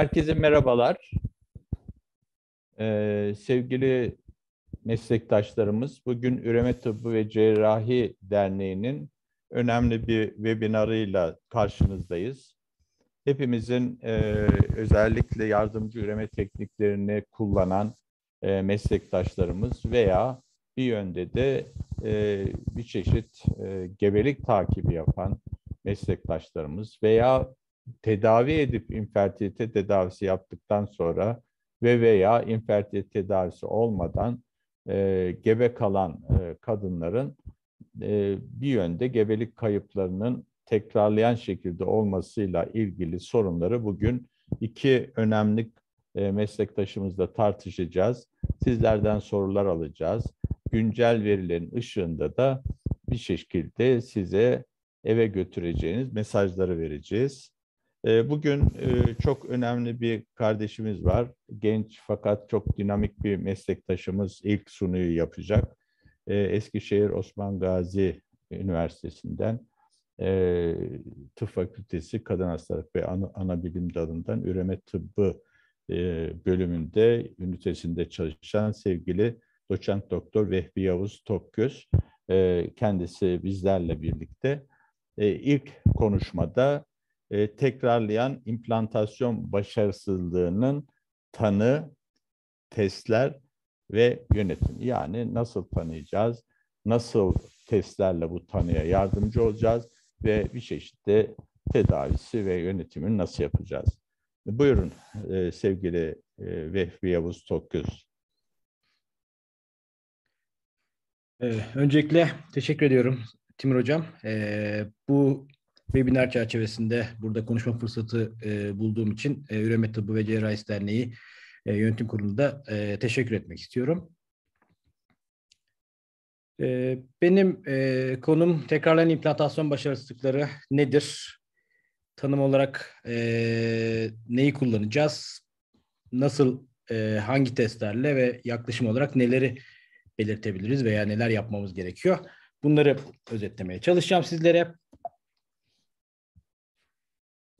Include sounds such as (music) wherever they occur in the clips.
Herkese merhabalar. Ee, sevgili meslektaşlarımız, bugün Üreme Tıbbı ve Cerrahi Derneği'nin önemli bir webinarıyla karşınızdayız. Hepimizin e, özellikle yardımcı üreme tekniklerini kullanan e, meslektaşlarımız veya bir yönde de e, bir çeşit e, gebelik takibi yapan meslektaşlarımız veya tedavi edip infertilite tedavisi yaptıktan sonra ve veya infertilite tedavisi olmadan e, gebe kalan e, kadınların e, bir yönde gebelik kayıplarının tekrarlayan şekilde olmasıyla ilgili sorunları bugün iki önemli e, meslektaşımızla tartışacağız. Sizlerden sorular alacağız. Güncel verilerin ışığında da bir şekilde size eve götüreceğiniz mesajları vereceğiz. Ee, bugün e, çok önemli bir kardeşimiz var. Genç fakat çok dinamik bir meslektaşımız ilk sunuyu yapacak. Ee, Eskişehir Osman Gazi Üniversitesi'nden e, Tıp Fakültesi Kadın Hastalık ve bilim Dalı'ndan Üreme Tıbbı e, bölümünde, ünitesinde çalışan sevgili doçent doktor Vehbi Yavuz Topköz. Kendisi bizlerle birlikte ilk konuşmada e, tekrarlayan implantasyon başarısızlığının tanı, testler ve yönetim. Yani nasıl tanıyacağız, nasıl testlerle bu tanıya yardımcı olacağız ve bir çeşitli tedavisi ve yönetimini nasıl yapacağız? Buyurun e, sevgili e, Vehbi Yavuz Tokgöz. öncelikle teşekkür ediyorum Timur Hocam. bu Webinar çerçevesinde burada konuşma fırsatı e, bulduğum için e, Üreme Tıbbı ve Cerrahis Derneği e, Yönetim Kurulu'nda e, teşekkür etmek istiyorum. E, benim e, konum tekrarlanan implantasyon başarısızlıkları nedir? Tanım olarak e, neyi kullanacağız? Nasıl, e, hangi testlerle ve yaklaşım olarak neleri belirtebiliriz veya neler yapmamız gerekiyor? Bunları özetlemeye çalışacağım sizlere.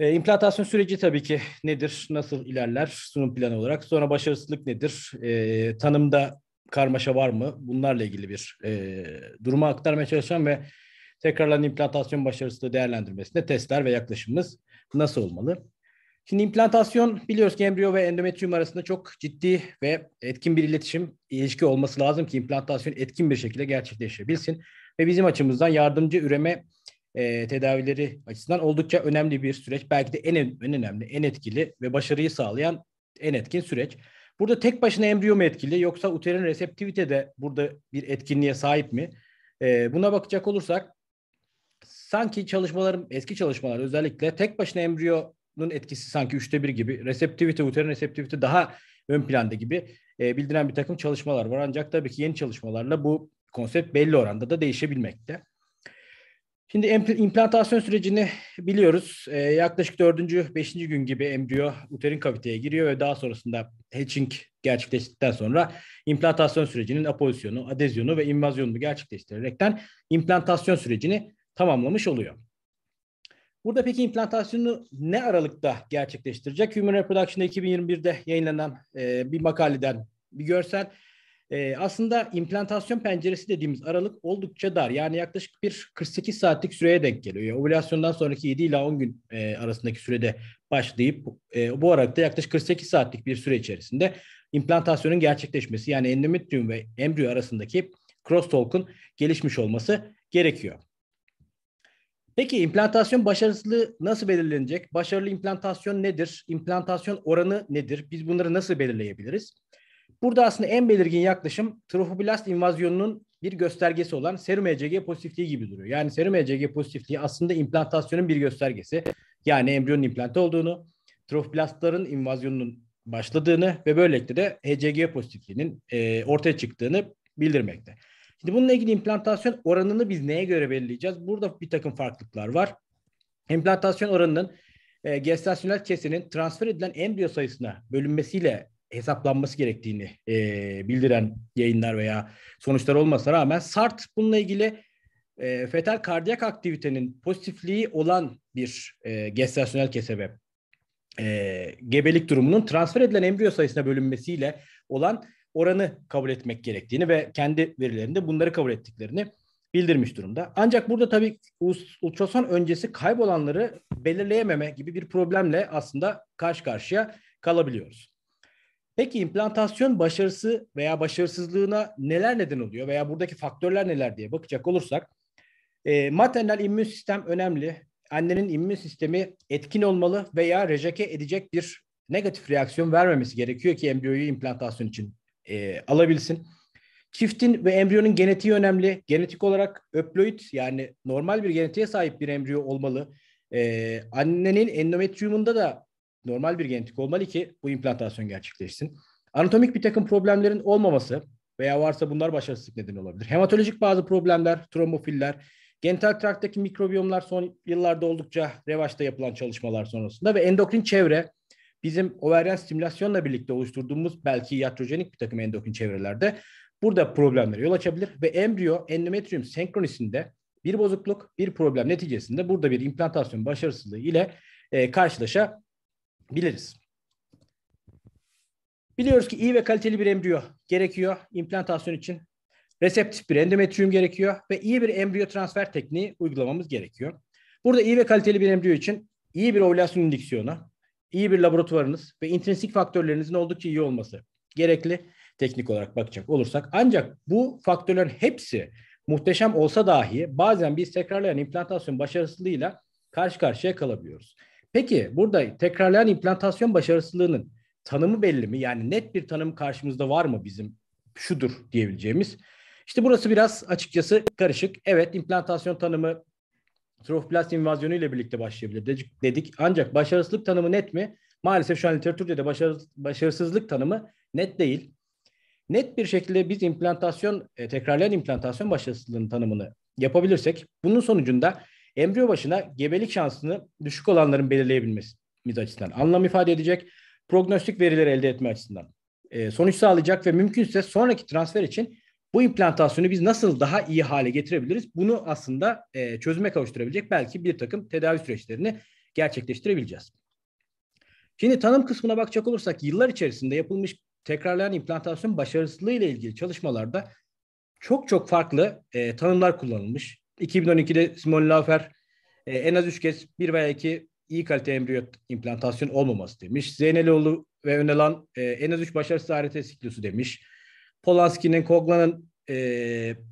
E, implantasyon süreci tabii ki nedir, nasıl ilerler sunum planı olarak? Sonra başarısızlık nedir? E, tanımda karmaşa var mı? Bunlarla ilgili bir e, duruma aktarmaya çalışacağım ve tekrarlanan implantasyon başarısızlığı değerlendirmesinde testler ve yaklaşımımız nasıl olmalı? Şimdi implantasyon biliyoruz ki embriyo ve endometriyum arasında çok ciddi ve etkin bir iletişim, ilişki olması lazım ki implantasyon etkin bir şekilde gerçekleşebilsin. Ve bizim açımızdan yardımcı üreme e, tedavileri açısından oldukça önemli bir süreç. Belki de en, en önemli, en etkili ve başarıyı sağlayan en etkin süreç. Burada tek başına embriyo mu etkili yoksa uterin reseptivite de burada bir etkinliğe sahip mi? E, buna bakacak olursak sanki çalışmalarım, eski çalışmalar özellikle tek başına embriyonun etkisi sanki üçte bir gibi. Reseptivite, uterin reseptivite daha ön planda gibi e, bildiren bir takım çalışmalar var. Ancak tabii ki yeni çalışmalarla bu konsept belli oranda da değişebilmekte. Şimdi implantasyon sürecini biliyoruz. Ee, yaklaşık dördüncü, beşinci gün gibi embriyo uterin kaviteye giriyor ve daha sonrasında hatching gerçekleştikten sonra implantasyon sürecinin apozisyonu, adezyonu ve invazyonunu gerçekleştirerekten implantasyon sürecini tamamlamış oluyor. Burada peki implantasyonu ne aralıkta gerçekleştirecek? Human Reproduction 2021'de yayınlanan e, bir makaleden bir görsel. E, aslında implantasyon penceresi dediğimiz aralık oldukça dar. Yani yaklaşık bir 48 saatlik süreye denk geliyor. Ovülasyondan sonraki 7 ila 10 gün e, arasındaki sürede başlayıp e, bu aralıkta yaklaşık 48 saatlik bir süre içerisinde implantasyonun gerçekleşmesi yani endometrium ve embriyo arasındaki crosstalk'un gelişmiş olması gerekiyor. Peki implantasyon başarısızlığı nasıl belirlenecek? Başarılı implantasyon nedir? İmplantasyon oranı nedir? Biz bunları nasıl belirleyebiliriz? Burada aslında en belirgin yaklaşım trofoblast invazyonunun bir göstergesi olan serum ECG pozitifliği gibi duruyor. Yani serum ECG pozitifliği aslında implantasyonun bir göstergesi. Yani embriyonun implantı olduğunu, trofoblastların invazyonunun başladığını ve böylelikle de ECG pozitifliğinin e, ortaya çıktığını bildirmekte. Şimdi bununla ilgili implantasyon oranını biz neye göre belirleyeceğiz? Burada bir takım farklılıklar var. Implantasyon oranının e, gestasyonel kesinin transfer edilen embriyo sayısına bölünmesiyle hesaplanması gerektiğini e, bildiren yayınlar veya sonuçlar olmasına rağmen SART bununla ilgili e, fetal kardiyak aktivitenin pozitifliği olan bir e, gestasyonel kesebe e, gebelik durumunun transfer edilen embriyo sayısına bölünmesiyle olan oranı kabul etmek gerektiğini ve kendi verilerinde bunları kabul ettiklerini bildirmiş durumda. Ancak burada tabii ultrason öncesi kaybolanları belirleyememe gibi bir problemle aslında karşı karşıya kalabiliyoruz. Peki implantasyon başarısı veya başarısızlığına neler neden oluyor veya buradaki faktörler neler diye bakacak olursak e, maternal immün sistem önemli. Annenin immün sistemi etkin olmalı veya rejeke edecek bir negatif reaksiyon vermemesi gerekiyor ki embriyoyu implantasyon için e, alabilsin. Çiftin ve embriyonun genetiği önemli. Genetik olarak öploid yani normal bir genetiğe sahip bir embriyo olmalı. E, annenin endometriumunda da normal bir genetik olmalı ki bu implantasyon gerçekleşsin. Anatomik bir takım problemlerin olmaması veya varsa bunlar başarısızlık nedeni olabilir. Hematolojik bazı problemler, trombofiller, genital trakttaki mikrobiyomlar son yıllarda oldukça revaçta yapılan çalışmalar sonrasında ve endokrin çevre bizim overyen stimülasyonla birlikte oluşturduğumuz belki iatrojenik bir takım endokrin çevrelerde burada problemlere yol açabilir ve embriyo endometrium senkronisinde bir bozukluk, bir problem neticesinde burada bir implantasyon başarısızlığı ile e, karşılaşa biliriz. Biliyoruz ki iyi ve kaliteli bir embriyo gerekiyor implantasyon için. Reseptif bir endometriyum gerekiyor ve iyi bir embriyo transfer tekniği uygulamamız gerekiyor. Burada iyi ve kaliteli bir embriyo için iyi bir ovülasyon indüksiyonu, iyi bir laboratuvarınız ve intrinsik faktörlerinizin oldukça iyi olması gerekli teknik olarak bakacak olursak. Ancak bu faktörlerin hepsi muhteşem olsa dahi bazen biz tekrarlayan implantasyon başarısızlığıyla karşı karşıya kalabiliyoruz. Peki burada tekrarlayan implantasyon başarısızlığının tanımı belli mi? Yani net bir tanım karşımızda var mı bizim şudur diyebileceğimiz? İşte burası biraz açıkçası karışık. Evet implantasyon tanımı trofoplast invazyonu ile birlikte başlayabilir dedik. Ancak başarısızlık tanımı net mi? Maalesef şu an literatürde de başarı, başarısızlık tanımı net değil. Net bir şekilde biz implantasyon, e, tekrarlayan implantasyon başarısızlığının tanımını yapabilirsek bunun sonucunda embriyo başına gebelik şansını düşük olanların belirleyebilmesi açısından anlam ifade edecek, prognostik verileri elde etme açısından e, sonuç sağlayacak ve mümkünse sonraki transfer için bu implantasyonu biz nasıl daha iyi hale getirebiliriz? Bunu aslında e, çözüme kavuşturabilecek belki bir takım tedavi süreçlerini gerçekleştirebileceğiz. Şimdi tanım kısmına bakacak olursak yıllar içerisinde yapılmış tekrarlayan implantasyon başarısızlığı ile ilgili çalışmalarda çok çok farklı e, tanımlar kullanılmış. 2012'de Simon Laufer e, en az 3 kez bir veya iki iyi kalite embriyo implantasyon olmaması demiş. Zeynelioğlu ve Önelan e, en az 3 başarısız ART siklusu demiş. Polanski'nin, Koglan'ın e,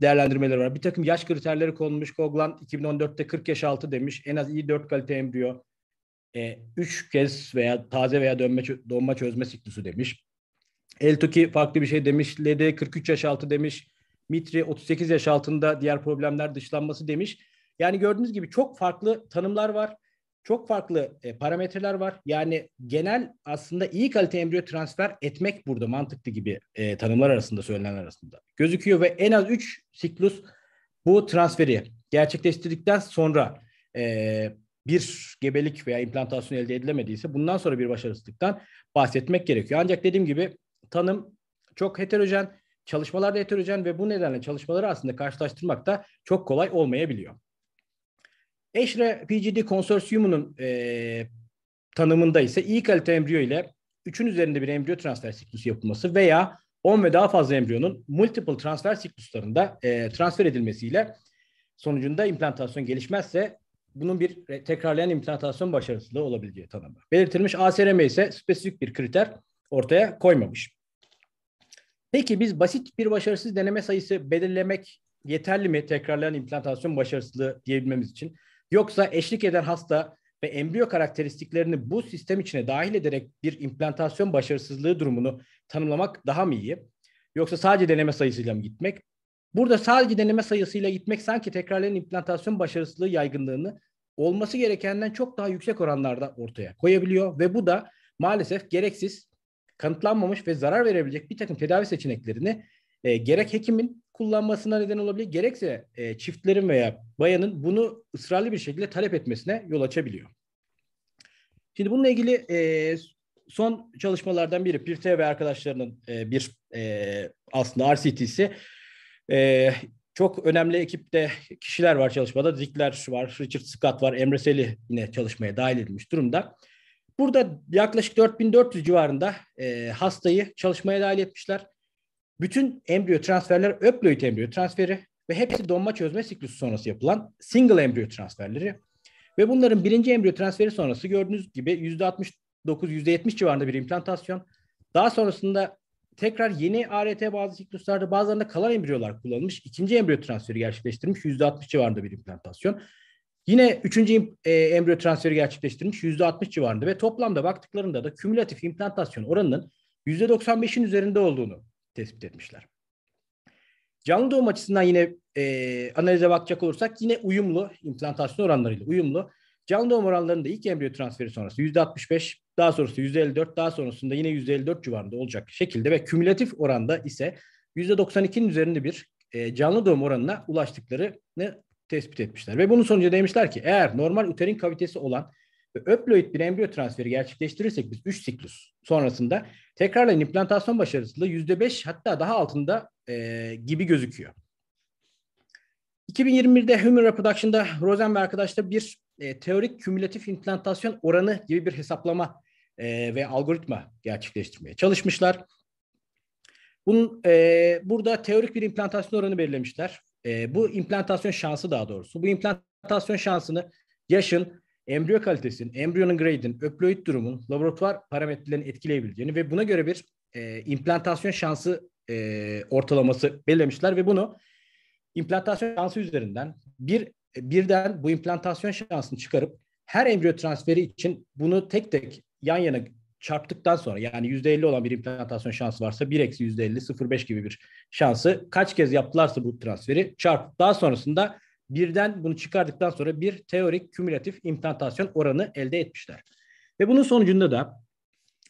değerlendirmeleri var. Bir takım yaş kriterleri konulmuş. Koglan 2014'te 40 yaş altı demiş. En az iyi 4 kalite embriyo. 3 e, kez veya taze veya dönme, donma çözme siklusu demiş. Eltuki farklı bir şey demiş. Ld 43 yaş altı demiş. Mitri 38 yaş altında diğer problemler dışlanması demiş. Yani gördüğünüz gibi çok farklı tanımlar var. Çok farklı e, parametreler var. Yani genel aslında iyi kalite embriyo transfer etmek burada mantıklı gibi e, tanımlar arasında söylenenler arasında gözüküyor ve en az 3 siklus bu transferi gerçekleştirdikten sonra e, bir gebelik veya implantasyon elde edilemediyse bundan sonra bir başarısızlıktan bahsetmek gerekiyor. Ancak dediğim gibi tanım çok heterojen çalışmalarda heterojen ve bu nedenle çalışmaları aslında karşılaştırmak da çok kolay olmayabiliyor. Eşre PGD konsorsiyumunun e, tanımında ise iyi kalite embriyo ile 3'ün üzerinde bir embriyo transfer siklusu yapılması veya 10 ve daha fazla embriyonun multiple transfer sikluslarında e, transfer edilmesiyle sonucunda implantasyon gelişmezse bunun bir tekrarlayan implantasyon başarısızlığı olabileceği tanımı. Belirtilmiş ASRM ise spesifik bir kriter ortaya koymamış. Peki biz basit bir başarısız deneme sayısı belirlemek yeterli mi tekrarlayan implantasyon başarısızlığı diyebilmemiz için? Yoksa eşlik eden hasta ve embriyo karakteristiklerini bu sistem içine dahil ederek bir implantasyon başarısızlığı durumunu tanımlamak daha mı iyi? Yoksa sadece deneme sayısıyla mı gitmek? Burada sadece deneme sayısıyla gitmek sanki tekrarlayan implantasyon başarısızlığı yaygınlığını olması gerekenden çok daha yüksek oranlarda ortaya koyabiliyor ve bu da maalesef gereksiz kanıtlanmamış ve zarar verebilecek bir takım tedavi seçeneklerini e, gerek hekimin kullanmasına neden olabilir, gerekse e, çiftlerin veya bayanın bunu ısrarlı bir şekilde talep etmesine yol açabiliyor. Şimdi bununla ilgili e, son çalışmalardan biri Pirte ve arkadaşlarının e, bir e, aslında RCT'si. E, çok önemli ekipte kişiler var çalışmada. Dickler var, Richard Scott var, Emre Seli yine çalışmaya dahil edilmiş durumda. Burada yaklaşık 4400 civarında e, hastayı çalışmaya dahil etmişler. Bütün embriyo transferler öploid embriyo transferi ve hepsi donma çözme siklusu sonrası yapılan single embriyo transferleri. Ve bunların birinci embriyo transferi sonrası gördüğünüz gibi %69, %70 civarında bir implantasyon. Daha sonrasında tekrar yeni ART bazı sikluslarda bazılarında kalan embriyolar kullanılmış. ikinci embriyo transferi gerçekleştirilmiş %60 civarında bir implantasyon. Yine üçüncü e, embriyo transferi yüzde %60 civarında ve toplamda baktıklarında da kümülatif implantasyon oranının yüzde %95'in üzerinde olduğunu tespit etmişler. Canlı doğum açısından yine e, analize bakacak olursak yine uyumlu implantasyon oranlarıyla uyumlu. Canlı doğum oranlarında ilk embriyo transferi sonrası yüzde %65, daha sonrası %54, daha sonrasında yine yüzde %54 civarında olacak şekilde ve kümülatif oranda ise yüzde %92'nin üzerinde bir e, canlı doğum oranına ulaştıklarını tespit etmişler. Ve bunun sonucu demişler ki eğer normal uterin kavitesi olan ve öploid bir embriyo transferi gerçekleştirirsek biz 3 siklus sonrasında tekrarlayan implantasyon başarısızlığı %5 hatta daha altında e, gibi gözüküyor. 2021'de Human Reproduction'da Rosen ve arkadaşlar bir e, teorik kümülatif implantasyon oranı gibi bir hesaplama e, ve algoritma gerçekleştirmeye çalışmışlar. Bunun, e, burada teorik bir implantasyon oranı belirlemişler. E, bu implantasyon şansı daha doğrusu. Bu implantasyon şansını yaşın, embriyo kalitesinin, embriyonun grade'in, öploid durumun, laboratuvar parametrelerini etkileyebileceğini ve buna göre bir e, implantasyon şansı e, ortalaması belirlemişler ve bunu implantasyon şansı üzerinden bir e, birden bu implantasyon şansını çıkarıp her embriyo transferi için bunu tek tek yan yana çarptıktan sonra yani %50 olan bir implantasyon şansı varsa 1 eksi %50 0.5 gibi bir şansı kaç kez yaptılarsa bu transferi çarp. Daha sonrasında birden bunu çıkardıktan sonra bir teorik kümülatif implantasyon oranı elde etmişler. Ve bunun sonucunda da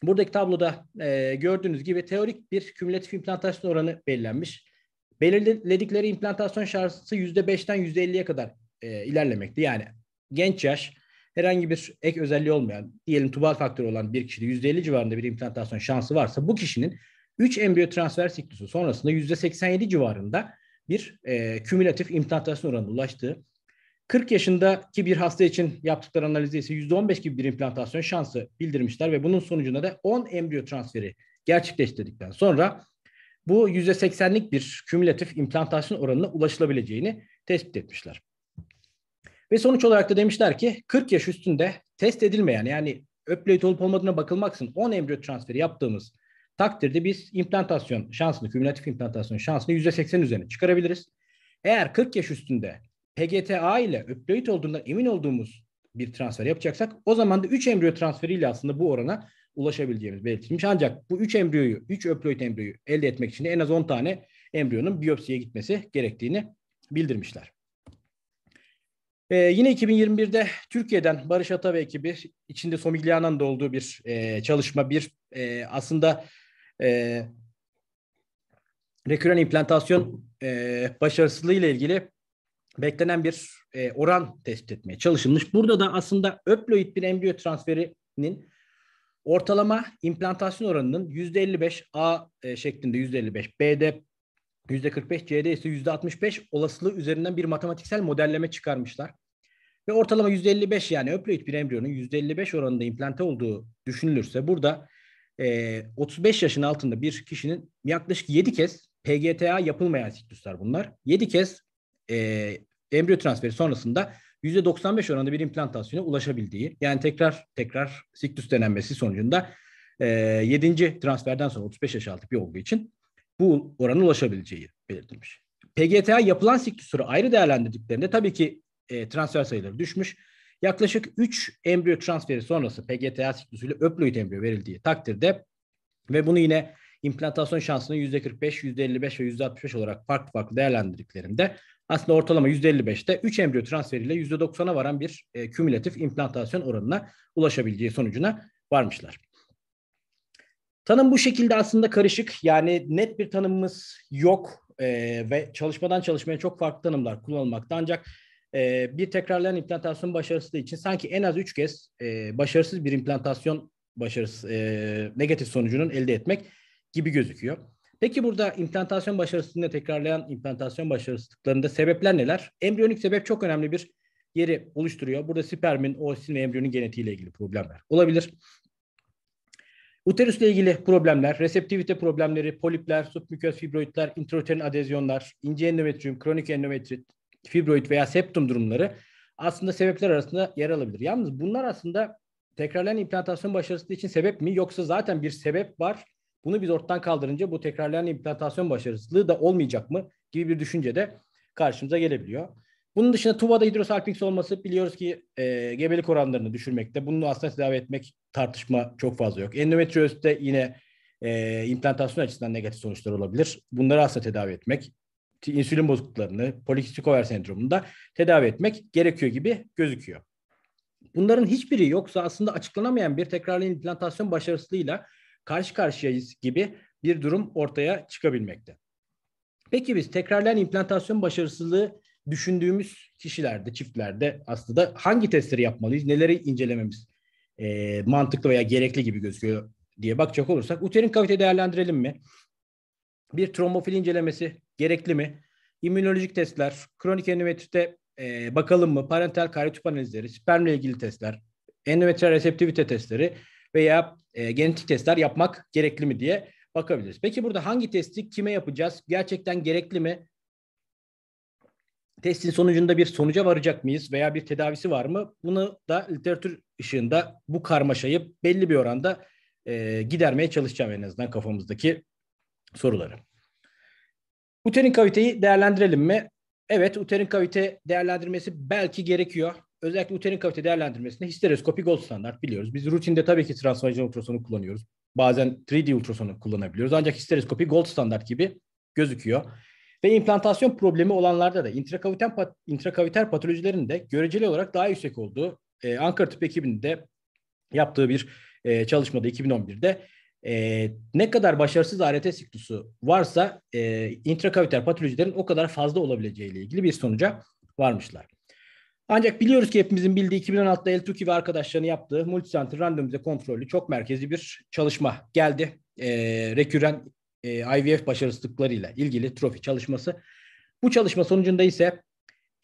buradaki tabloda e, gördüğünüz gibi teorik bir kümülatif implantasyon oranı belirlenmiş. Belirledikleri implantasyon şansı %5'ten %50'ye kadar e, ilerlemekte. Yani genç yaş herhangi bir ek özelliği olmayan, diyelim tubal faktörü olan bir kişide %50 civarında bir implantasyon şansı varsa bu kişinin 3 embriyo transfer siklusu sonrasında %87 civarında bir e, kümülatif implantasyon oranına ulaştığı, 40 yaşındaki bir hasta için yaptıkları analizde ise %15 gibi bir implantasyon şansı bildirmişler ve bunun sonucunda da 10 embriyo transferi gerçekleştirdikten sonra bu %80'lik bir kümülatif implantasyon oranına ulaşılabileceğini tespit etmişler. Ve sonuç olarak da demişler ki 40 yaş üstünde test edilmeyen yani öpleyit olup olmadığına bakılmaksın 10 embriyo transferi yaptığımız takdirde biz implantasyon şansını, kümülatif implantasyon şansını %80 üzerine çıkarabiliriz. Eğer 40 yaş üstünde PGTA ile öpleyit olduğundan emin olduğumuz bir transfer yapacaksak o zaman da 3 embriyo transferiyle aslında bu orana ulaşabileceğimiz belirtilmiş. Ancak bu 3 embriyoyu, 3 öploid embriyoyu elde etmek için en az 10 tane embriyonun biyopsiye gitmesi gerektiğini bildirmişler. Ee, yine 2021'de Türkiye'den Barış Ata ve ekibi içinde Somigliana'nın da olduğu bir e, çalışma, bir e, aslında e, reküren implantasyon e, başarısızlığıyla ilgili beklenen bir e, oran tespit etmeye çalışılmış. Burada da aslında öploid bir embriyo transferinin ortalama implantasyon oranının %55 A e, şeklinde %55, B'de %45, CD ise %65 olasılığı üzerinden bir matematiksel modelleme çıkarmışlar. Ve ortalama %55 yani öploid bir embriyonun %55 oranında implante olduğu düşünülürse burada e, 35 yaşın altında bir kişinin yaklaşık 7 kez PGTA yapılmayan sikluslar bunlar. 7 kez e, embriyo transferi sonrasında %95 oranında bir implantasyona ulaşabildiği yani tekrar tekrar siklus denenmesi sonucunda e, 7. transferden sonra 35 yaş altı bir olgu için bu orana ulaşabileceği belirtilmiş. PGTA yapılan siktüsürü ayrı değerlendirdiklerinde tabii ki e, transfer sayıları düşmüş. Yaklaşık 3 embriyo transferi sonrası PGTA siklusuyla öploid embriyo verildiği takdirde ve bunu yine implantasyon şansını %45, %55 ve %65 olarak farklı farklı değerlendirdiklerinde aslında ortalama %55'te 3 embriyo transferiyle %90'a varan bir e, kümülatif implantasyon oranına ulaşabileceği sonucuna varmışlar. Tanım bu şekilde aslında karışık. Yani net bir tanımımız yok e, ve çalışmadan çalışmaya çok farklı tanımlar kullanılmakta. Ancak e, bir tekrarlayan implantasyon başarısı için sanki en az üç kez e, başarısız bir implantasyon başarısı e, negatif sonucunun elde etmek gibi gözüküyor. Peki burada implantasyon başarısında tekrarlayan implantasyon başarısızlıklarında sebepler neler? Embriyonik sebep çok önemli bir yeri oluşturuyor. Burada spermin, oosin ve embriyonun genetiğiyle ilgili problemler olabilir. Uterüsle ilgili problemler, reseptivite problemleri, polipler, submüköz fibroidler, intrauterin adezyonlar, ince endometrium, kronik endometrit, fibroid veya septum durumları aslında sebepler arasında yer alabilir. Yalnız bunlar aslında tekrarlayan implantasyon başarısı için sebep mi yoksa zaten bir sebep var. Bunu biz ortadan kaldırınca bu tekrarlayan implantasyon başarısızlığı da olmayacak mı gibi bir düşünce de karşımıza gelebiliyor. Bunun dışında Tuva'da hidrosalpinks olması biliyoruz ki e, gebelik oranlarını düşürmekte. Bunu aslında tedavi etmek tartışma çok fazla yok. Endometrioz'da yine e, implantasyon açısından negatif sonuçlar olabilir. Bunları aslında tedavi etmek, insülin bozukluklarını, polikistik over sendromunda tedavi etmek gerekiyor gibi gözüküyor. Bunların hiçbiri yoksa aslında açıklanamayan bir tekrarlı implantasyon başarısıyla karşı karşıyayız gibi bir durum ortaya çıkabilmekte. Peki biz tekrarlayan implantasyon başarısızlığı düşündüğümüz kişilerde, çiftlerde aslında hangi testleri yapmalıyız, neleri incelememiz e, mantıklı veya gerekli gibi gözüküyor diye bakacak olursak uterin kavite değerlendirelim mi? Bir trombofil incelemesi gerekli mi? İmmünolojik testler, kronik endometrite e, bakalım mı? Parental karyotip analizleri, spermle ilgili testler, endometriyal reseptivite testleri veya e, genetik testler yapmak gerekli mi diye bakabiliriz. Peki burada hangi testi kime yapacağız? Gerçekten gerekli mi? testin sonucunda bir sonuca varacak mıyız veya bir tedavisi var mı? Bunu da literatür ışığında bu karmaşayı belli bir oranda e, gidermeye çalışacağım en azından kafamızdaki soruları. Uterin kaviteyi değerlendirelim mi? Evet, uterin kavite değerlendirmesi belki gerekiyor. Özellikle uterin kavite değerlendirmesinde histeroskopi gold standart biliyoruz. Biz rutinde tabii ki transvajen ultrasonu kullanıyoruz. Bazen 3D ultrasonu kullanabiliyoruz. Ancak histeroskopi gold standart gibi gözüküyor. Ve implantasyon problemi olanlarda da intrakaviter, pat, intrakaviter patolojilerin de göreceli olarak daha yüksek olduğu e, Ankara Tıp ekibinin de yaptığı bir e, çalışmada 2011'de e, ne kadar başarısız ART siklusu varsa e, intrakaviter patolojilerin o kadar fazla olabileceğiyle ilgili bir sonuca varmışlar. Ancak biliyoruz ki hepimizin bildiği 2016'da El Tuki ve arkadaşlarını yaptığı multicenter randomize kontrollü çok merkezli bir çalışma geldi. E, reküren e, IVF başarısızlıklarıyla ilgili trofi çalışması. Bu çalışma sonucunda ise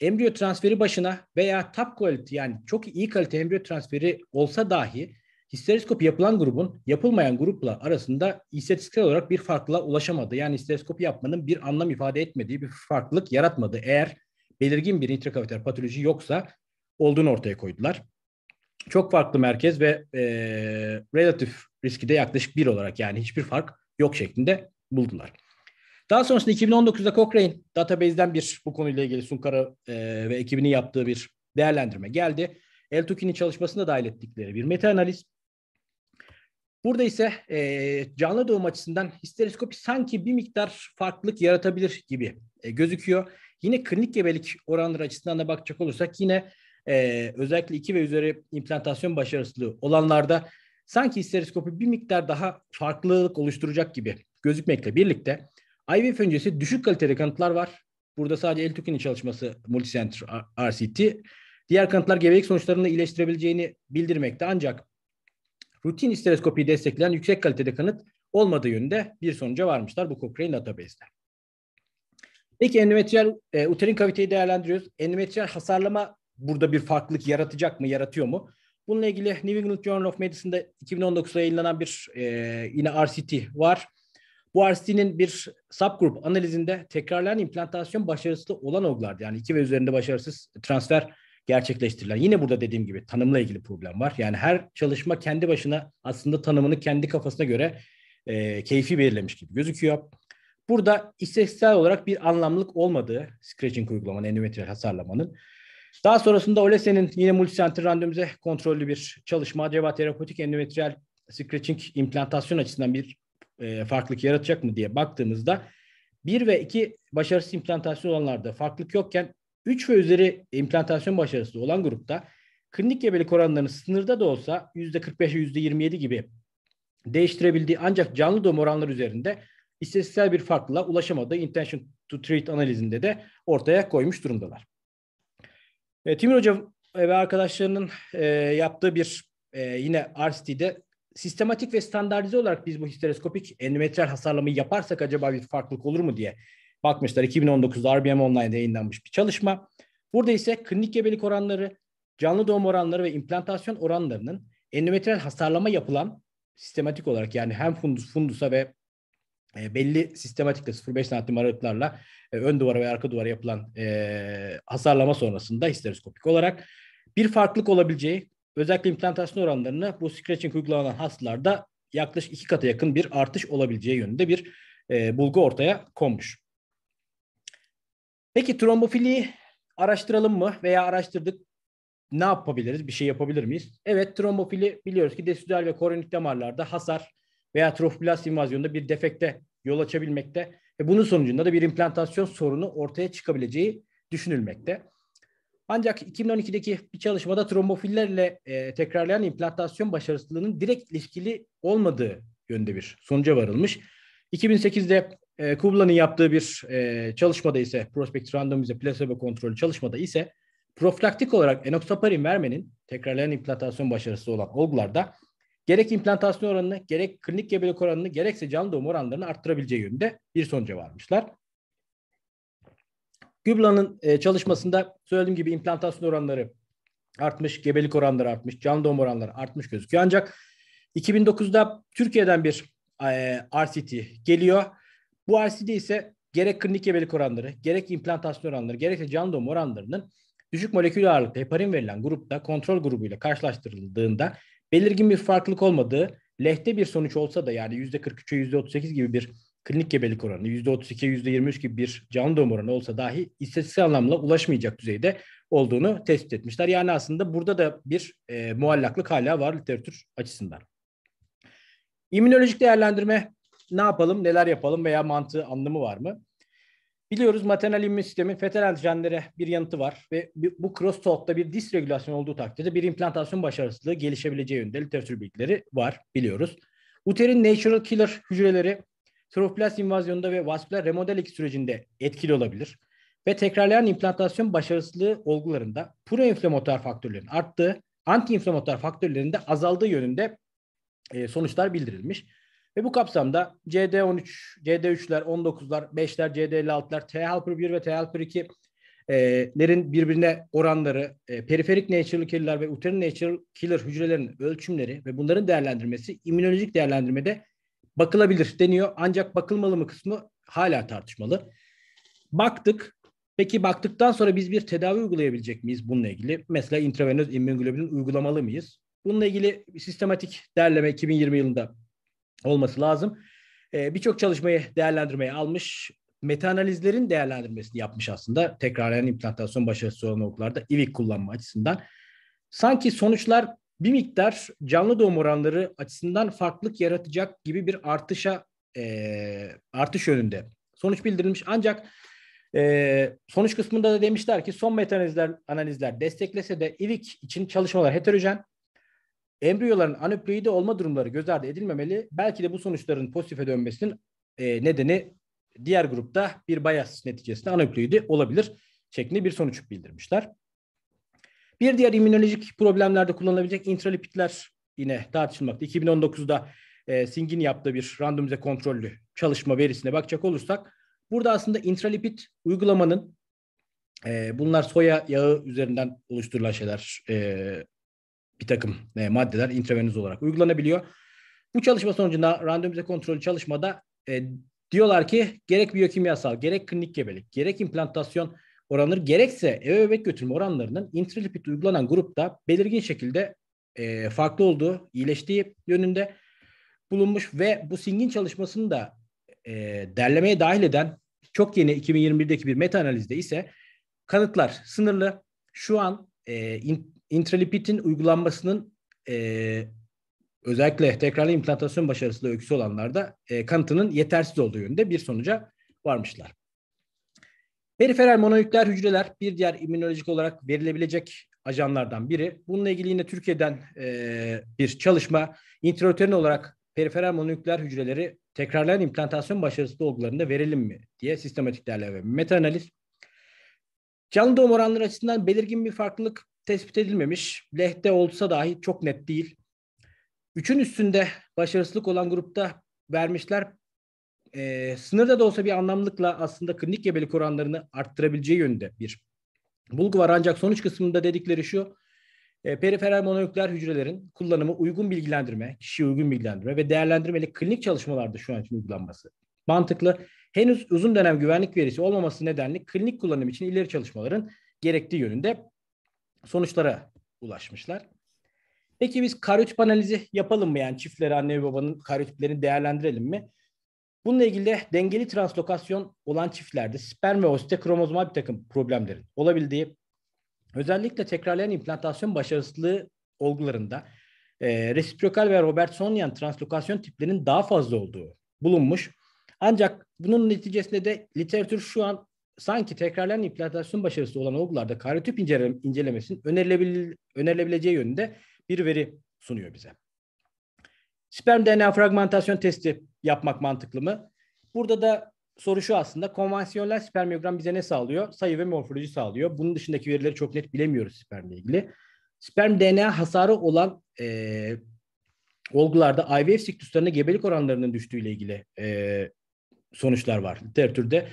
embriyo transferi başına veya top quality yani çok iyi kalite embriyo transferi olsa dahi histeroskopi yapılan grubun yapılmayan grupla arasında istatistiksel olarak bir farkla ulaşamadı. Yani histeroskopi yapmanın bir anlam ifade etmediği bir farklılık yaratmadı. Eğer belirgin bir intrakaviter patoloji yoksa olduğunu ortaya koydular. Çok farklı merkez ve e, relatif riski de yaklaşık bir olarak yani hiçbir fark yok şeklinde buldular. Daha sonrasında 2019'da Cochrane Database'den bir bu konuyla ilgili Sunkara e, ve ekibinin yaptığı bir değerlendirme geldi. Eltukin'in çalışmasında dahil ettikleri bir meta analiz. Burada ise e, canlı doğum açısından histeroskopi sanki bir miktar farklılık yaratabilir gibi e, gözüküyor. Yine klinik gebelik oranları açısından da bakacak olursak yine e, özellikle 2 ve üzeri implantasyon başarısızlığı olanlarda sanki histeroskopi bir miktar daha farklılık oluşturacak gibi gözükmekle birlikte IVF öncesi düşük kalitede kanıtlar var. Burada sadece Eltukin'in tükeni çalışması multicenter RCT. Diğer kanıtlar gebelik sonuçlarını iyileştirebileceğini bildirmekte ancak rutin histeroskopiyi destekleyen yüksek kalitede kanıt olmadığı yönünde bir sonuca varmışlar bu Cochrane database'de. Peki endometriyal e, uterin kaviteyi değerlendiriyoruz. Endometriyal hasarlama burada bir farklılık yaratacak mı, yaratıyor mu? Bununla ilgili New England Journal of Medicine'da 2019'da yayınlanan bir e, yine RCT var. Bu RCT'nin bir subgrup analizinde tekrarlayan implantasyon başarısı olan oglardı. Yani iki ve üzerinde başarısız transfer gerçekleştirilen. Yine burada dediğim gibi tanımla ilgili problem var. Yani her çalışma kendi başına aslında tanımını kendi kafasına göre e, keyfi belirlemiş gibi gözüküyor. Burada istatistiksel olarak bir anlamlılık olmadığı scratching uygulamanın, endometriyel hasarlamanın. Daha sonrasında Olesen'in yine multicenter randomize kontrollü bir çalışma acaba terapötik endometriyel scratching implantasyon açısından bir e, farklılık yaratacak mı diye baktığımızda 1 ve 2 başarısız implantasyon olanlarda farklılık yokken 3 ve üzeri implantasyon başarısı olan grupta klinik gebelik oranlarını sınırda da olsa %45'e %27 gibi değiştirebildiği ancak canlı doğum oranları üzerinde istatistiksel bir farkla ulaşamadığı intention to treat analizinde de ortaya koymuş durumdalar. E, Timur Hoca ve arkadaşlarının e, yaptığı bir e, yine RCT'de sistematik ve standartize olarak biz bu histereskopik endometriyal hasarlamayı yaparsak acaba bir farklılık olur mu diye bakmışlar. 2019'da RBM Online'da yayınlanmış bir çalışma. Burada ise klinik gebelik oranları, canlı doğum oranları ve implantasyon oranlarının endometriyal hasarlama yapılan sistematik olarak yani hem fundus, fundusa ve e, belli sistematikle 0.5 santim aralıklarla e, ön duvara ve arka duvara yapılan e, hasarlama sonrasında histereskopik olarak bir farklılık olabileceği Özellikle implantasyon oranlarına bu scratching uygulanan hastalarda yaklaşık iki kata yakın bir artış olabileceği yönünde bir e, bulgu ortaya konmuş. Peki trombofiliyi araştıralım mı veya araştırdık ne yapabiliriz? Bir şey yapabilir miyiz? Evet trombofili biliyoruz ki desüdal ve koronik damarlarda hasar veya trofoblast invazyonunda bir defekte yol açabilmekte ve bunun sonucunda da bir implantasyon sorunu ortaya çıkabileceği düşünülmekte. Ancak 2012'deki bir çalışmada trombofillerle e, tekrarlayan implantasyon başarısızlığının direkt ilişkili olmadığı yönde bir sonuca varılmış. 2008'de e, Kubla'nın yaptığı bir e, çalışmada ise prospekt randomize plasebo kontrolü çalışmada ise profilaktik olarak enoxaparin vermenin tekrarlayan implantasyon başarısı olan olgularda gerek implantasyon oranını, gerek klinik gebelik oranını, gerekse canlı doğum oranlarını arttırabileceği yönünde bir sonuca varmışlar. Gübla'nın e, çalışmasında söylediğim gibi implantasyon oranları artmış, gebelik oranları artmış, can doğum oranları artmış gözüküyor. Ancak 2009'da Türkiye'den bir e, RCT geliyor. Bu RCT ise gerek klinik gebelik oranları, gerek implantasyon oranları, gerekse can doğum oranlarının düşük molekül ağırlıkta heparin verilen grupta kontrol grubuyla karşılaştırıldığında belirgin bir farklılık olmadığı lehte bir sonuç olsa da yani %43'e %38 gibi bir klinik gebelik oranı %32-%23 gibi bir canlı doğum oranı olsa dahi istatistik anlamla ulaşmayacak düzeyde olduğunu tespit etmişler. Yani aslında burada da bir e, muallaklık hala var literatür açısından. İmmünolojik değerlendirme ne yapalım, neler yapalım veya mantığı anlamı var mı? Biliyoruz maternal immün sistemin fetal antijenlere bir yanıtı var ve bu crosstalk'ta bir disregülasyon olduğu takdirde bir implantasyon başarısızlığı gelişebileceği yönünde literatür bilgileri var biliyoruz. Uterin natural killer hücreleri trofoplast invazyonunda ve vasküler remodelik sürecinde etkili olabilir ve tekrarlayan implantasyon başarısızlığı olgularında proinflamatuar faktörlerin arttığı, antiinflamatuar faktörlerin de azaldığı yönünde e, sonuçlar bildirilmiş. Ve bu kapsamda CD13, CD3'ler, 19'lar, 5'ler, CD56'lar, T helper 1 ve T helper 2 e, lerin birbirine oranları, e, periferik natural killer ve uterin natural killer hücrelerinin ölçümleri ve bunların değerlendirmesi, immünolojik değerlendirmede bakılabilir deniyor. Ancak bakılmalı mı kısmı hala tartışmalı. Baktık. Peki baktıktan sonra biz bir tedavi uygulayabilecek miyiz bununla ilgili? Mesela intravenöz immünoglobulin uygulamalı mıyız? Bununla ilgili sistematik derleme 2020 yılında olması lazım. Ee, Birçok çalışmayı değerlendirmeye almış. Meta analizlerin değerlendirmesini yapmış aslında. Tekrarlayan implantasyon başarısı olan okullarda ivik kullanma açısından. Sanki sonuçlar bir miktar canlı doğum oranları açısından farklılık yaratacak gibi bir artışa e, artış yönünde sonuç bildirilmiş. Ancak e, sonuç kısmında da demişler ki son meta analizler, analizler desteklese de ivik için çalışmalar heterojen. Embriyoların anöploidi olma durumları göz ardı edilmemeli. Belki de bu sonuçların pozitife dönmesinin e, nedeni diğer grupta bir bayas neticesinde anöploidi olabilir şeklinde bir sonuç bildirmişler. Bir diğer immünolojik problemlerde kullanılabilecek intralipitler yine tartışılmakta. 2019'da e, Singh'in yaptığı bir randomize kontrollü çalışma verisine bakacak olursak burada aslında intralipit uygulamanın e, bunlar soya yağı üzerinden oluşturulan şeyler e, bir takım e, maddeler intravenöz olarak uygulanabiliyor. Bu çalışma sonucunda randomize kontrollü çalışmada e, diyorlar ki gerek biyokimyasal, gerek klinik gebelik, gerek implantasyon oranları gerekse eve bebek götürme oranlarının intralipit uygulanan grupta belirgin şekilde e, farklı olduğu, iyileştiği yönünde bulunmuş ve bu Sing'in çalışmasını da e, derlemeye dahil eden çok yeni 2021'deki bir meta analizde ise kanıtlar sınırlı. Şu an e, in, uygulanmasının e, özellikle tekrarlı implantasyon başarısıyla öyküsü olanlarda e, kanıtının yetersiz olduğu yönünde bir sonuca varmışlar. Periferal mononükleer hücreler bir diğer immünolojik olarak verilebilecek ajanlardan biri. Bununla ilgili yine Türkiye'den e, bir çalışma intrauterin olarak periferal mononükleer hücreleri tekrarlayan implantasyon başarısı dolgularında verelim mi diye sistematik değerleme meta analiz. Canlı doğum oranları açısından belirgin bir farklılık tespit edilmemiş. Lehte olsa dahi çok net değil. Üçün üstünde başarısızlık olan grupta vermişler e, sınırda da olsa bir anlamlıkla aslında klinik gebelik oranlarını arttırabileceği yönünde bir bulgu var. Ancak sonuç kısmında dedikleri şu, e, periferal mononükleer hücrelerin kullanımı uygun bilgilendirme, kişiye uygun bilgilendirme ve değerlendirmeli klinik çalışmalarda şu an için uygulanması mantıklı. Henüz uzun dönem güvenlik verisi olmaması nedenli klinik kullanım için ileri çalışmaların gerektiği yönünde sonuçlara ulaşmışlar. Peki biz kariyotip analizi yapalım mı? Yani çiftleri, anne ve babanın kariyotiplerini değerlendirelim mi? Bununla ilgili de dengeli translokasyon olan çiftlerde sperm ve osite kromozomal bir takım problemlerin olabildiği özellikle tekrarlayan implantasyon başarısızlığı olgularında e, resiprokal ve Robertsonian translokasyon tiplerinin daha fazla olduğu bulunmuş. Ancak bunun neticesinde de literatür şu an sanki tekrarlayan implantasyon başarısı olan olgularda karyotip incelemesinin önerilebileceği yönünde bir veri sunuyor bize. Sperm DNA fragmentasyon testi yapmak mantıklı mı? Burada da soru şu aslında. Konvansiyonel spermiyogram bize ne sağlıyor? Sayı ve morfoloji sağlıyor. Bunun dışındaki verileri çok net bilemiyoruz spermle ilgili. Sperm DNA hasarı olan e, olgularda IVF siktüslerine gebelik oranlarının düştüğü ile ilgili e, sonuçlar var literatürde.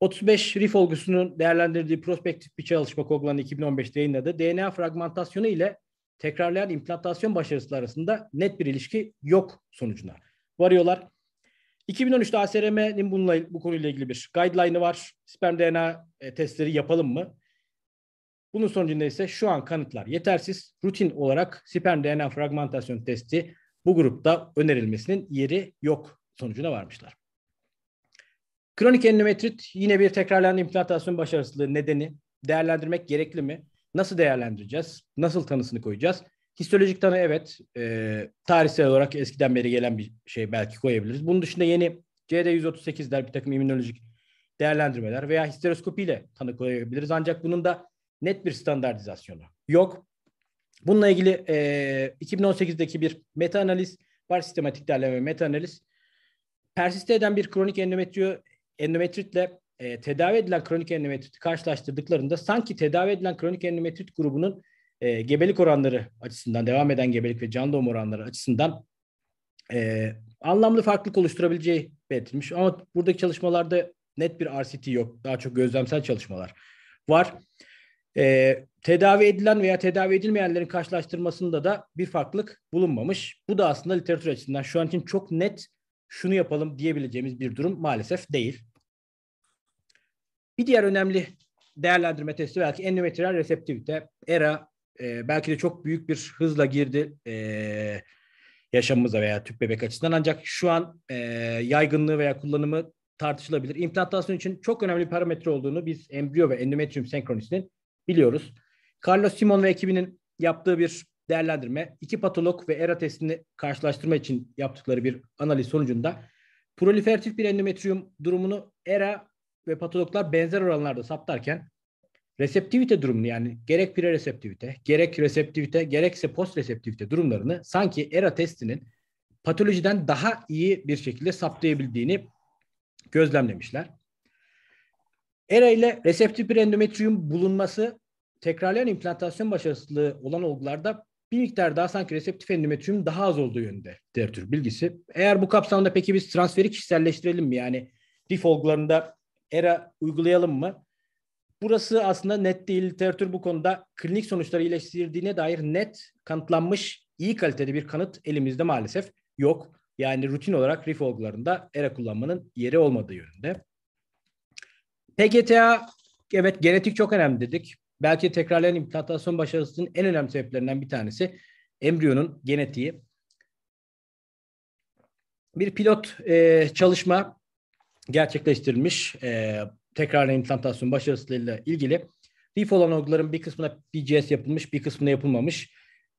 35 RIF olgusunun değerlendirdiği prospektif bir çalışma koglan 2015'te yayınladı. DNA fragmentasyonu ile tekrarlayan implantasyon başarısı arasında net bir ilişki yok sonucuna varıyorlar. 2013'te ASRM'nin bununla bu konuyla ilgili bir guideline'ı var. Sperm DNA e, testleri yapalım mı? Bunun sonucunda ise şu an kanıtlar yetersiz. Rutin olarak sperm DNA fragmentasyon testi bu grupta önerilmesinin yeri yok sonucuna varmışlar. Kronik endometrit yine bir tekrarlayan implantasyon başarısızlığı nedeni değerlendirmek gerekli mi? Nasıl değerlendireceğiz? Nasıl tanısını koyacağız? Histolojik tanı evet e, tarihsel olarak eskiden beri gelen bir şey belki koyabiliriz. Bunun dışında yeni CD138'ler bir takım immünolojik değerlendirmeler veya histeroskopiyle tanı koyabiliriz. Ancak bunun da net bir standartizasyonu yok. Bununla ilgili e, 2018'deki bir meta analiz var sistematik derleme meta analiz. Persiste eden bir kronik endometriyo endometritle e, tedavi edilen kronik endometrit karşılaştırdıklarında sanki tedavi edilen kronik endometrit grubunun e, gebelik oranları açısından, devam eden gebelik ve can doğum oranları açısından e, anlamlı farklılık oluşturabileceği belirtilmiş. Ama buradaki çalışmalarda net bir RCT yok. Daha çok gözlemsel çalışmalar var. E, tedavi edilen veya tedavi edilmeyenlerin karşılaştırmasında da bir farklılık bulunmamış. Bu da aslında literatür açısından şu an için çok net şunu yapalım diyebileceğimiz bir durum maalesef değil. Bir diğer önemli değerlendirme testi belki endometriyal reseptivite. ERA e, belki de çok büyük bir hızla girdi e, yaşamımıza veya tüp bebek açısından. Ancak şu an e, yaygınlığı veya kullanımı tartışılabilir. İmplantasyon için çok önemli bir parametre olduğunu biz embriyo ve endometrium senkronisinin biliyoruz. Carlos Simon ve ekibinin yaptığı bir değerlendirme, iki patolog ve ERA testini karşılaştırma için yaptıkları bir analiz sonucunda proliferatif bir endometrium durumunu ERA ve patologlar benzer oranlarda saptarken reseptivite durumunu yani gerek reseptivite gerek reseptivite, gerekse post reseptivite durumlarını sanki ERA testinin patolojiden daha iyi bir şekilde saptayabildiğini gözlemlemişler. ERA ile reseptif bir endometriyum bulunması tekrarlayan implantasyon başarısızlığı olan olgularda bir miktar daha sanki reseptif endometriyum daha az olduğu yönünde literatür bilgisi. Eğer bu kapsamda peki biz transferi kişiselleştirelim mi? Yani DIF olgularında era uygulayalım mı? Burası aslında net değil. Literatür bu konuda klinik sonuçları iyileştirdiğine dair net kanıtlanmış iyi kalitede bir kanıt elimizde maalesef yok. Yani rutin olarak RIF ERA kullanmanın yeri olmadığı yönünde. PGTA evet genetik çok önemli dedik. Belki tekrarlayan implantasyon başarısının en önemli sebeplerinden bir tanesi embriyonun genetiği. Bir pilot e, çalışma gerçekleştirilmiş e, tekrar implantasyon başarısıyla ilgili RIF olan olguların bir kısmına PGS yapılmış, bir kısmına yapılmamış.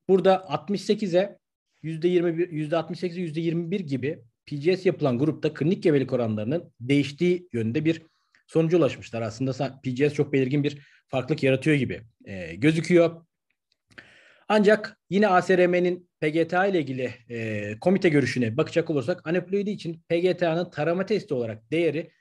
Burada 68'e %21, %68'e %21 gibi PGS yapılan grupta klinik gebelik oranlarının değiştiği yönde bir sonuca ulaşmışlar. Aslında PGS çok belirgin bir farklılık yaratıyor gibi e, gözüküyor. Ancak yine ASRM'nin PGTA ile ilgili e, komite görüşüne bakacak olursak anaploidi için PGTA'nın tarama testi olarak değeri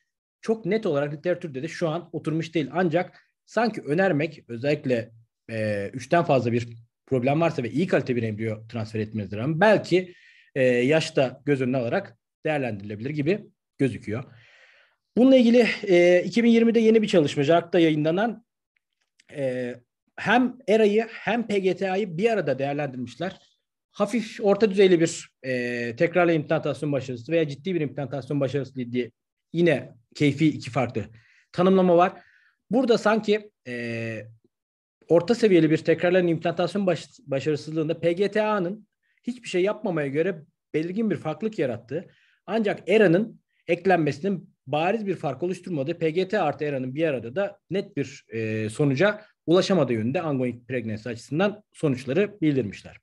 çok net olarak literatürde de şu an oturmuş değil. Ancak sanki önermek özellikle e, üçten fazla bir problem varsa ve iyi kalite bir embriyo transfer etmenizdir ama belki e, yaşta göz önüne alarak değerlendirilebilir gibi gözüküyor. Bununla ilgili e, 2020'de yeni bir çalışma JARC'da yayınlanan e, hem ERA'yı hem PGTA'yı bir arada değerlendirmişler hafif orta düzeyli bir e, tekrarla implantasyon başarısı veya ciddi bir implantasyon başarısı diye yine keyfi iki farklı tanımlama var. Burada sanki e, orta seviyeli bir tekrarlanan implantasyon baş, başarısızlığında PGTA'nın hiçbir şey yapmamaya göre belirgin bir farklılık yarattığı ancak ERA'nın eklenmesinin bariz bir fark oluşturmadığı PGT artı ERA'nın bir arada da net bir e, sonuca ulaşamadığı yönünde ongoing pregnancy açısından sonuçları bildirmişler.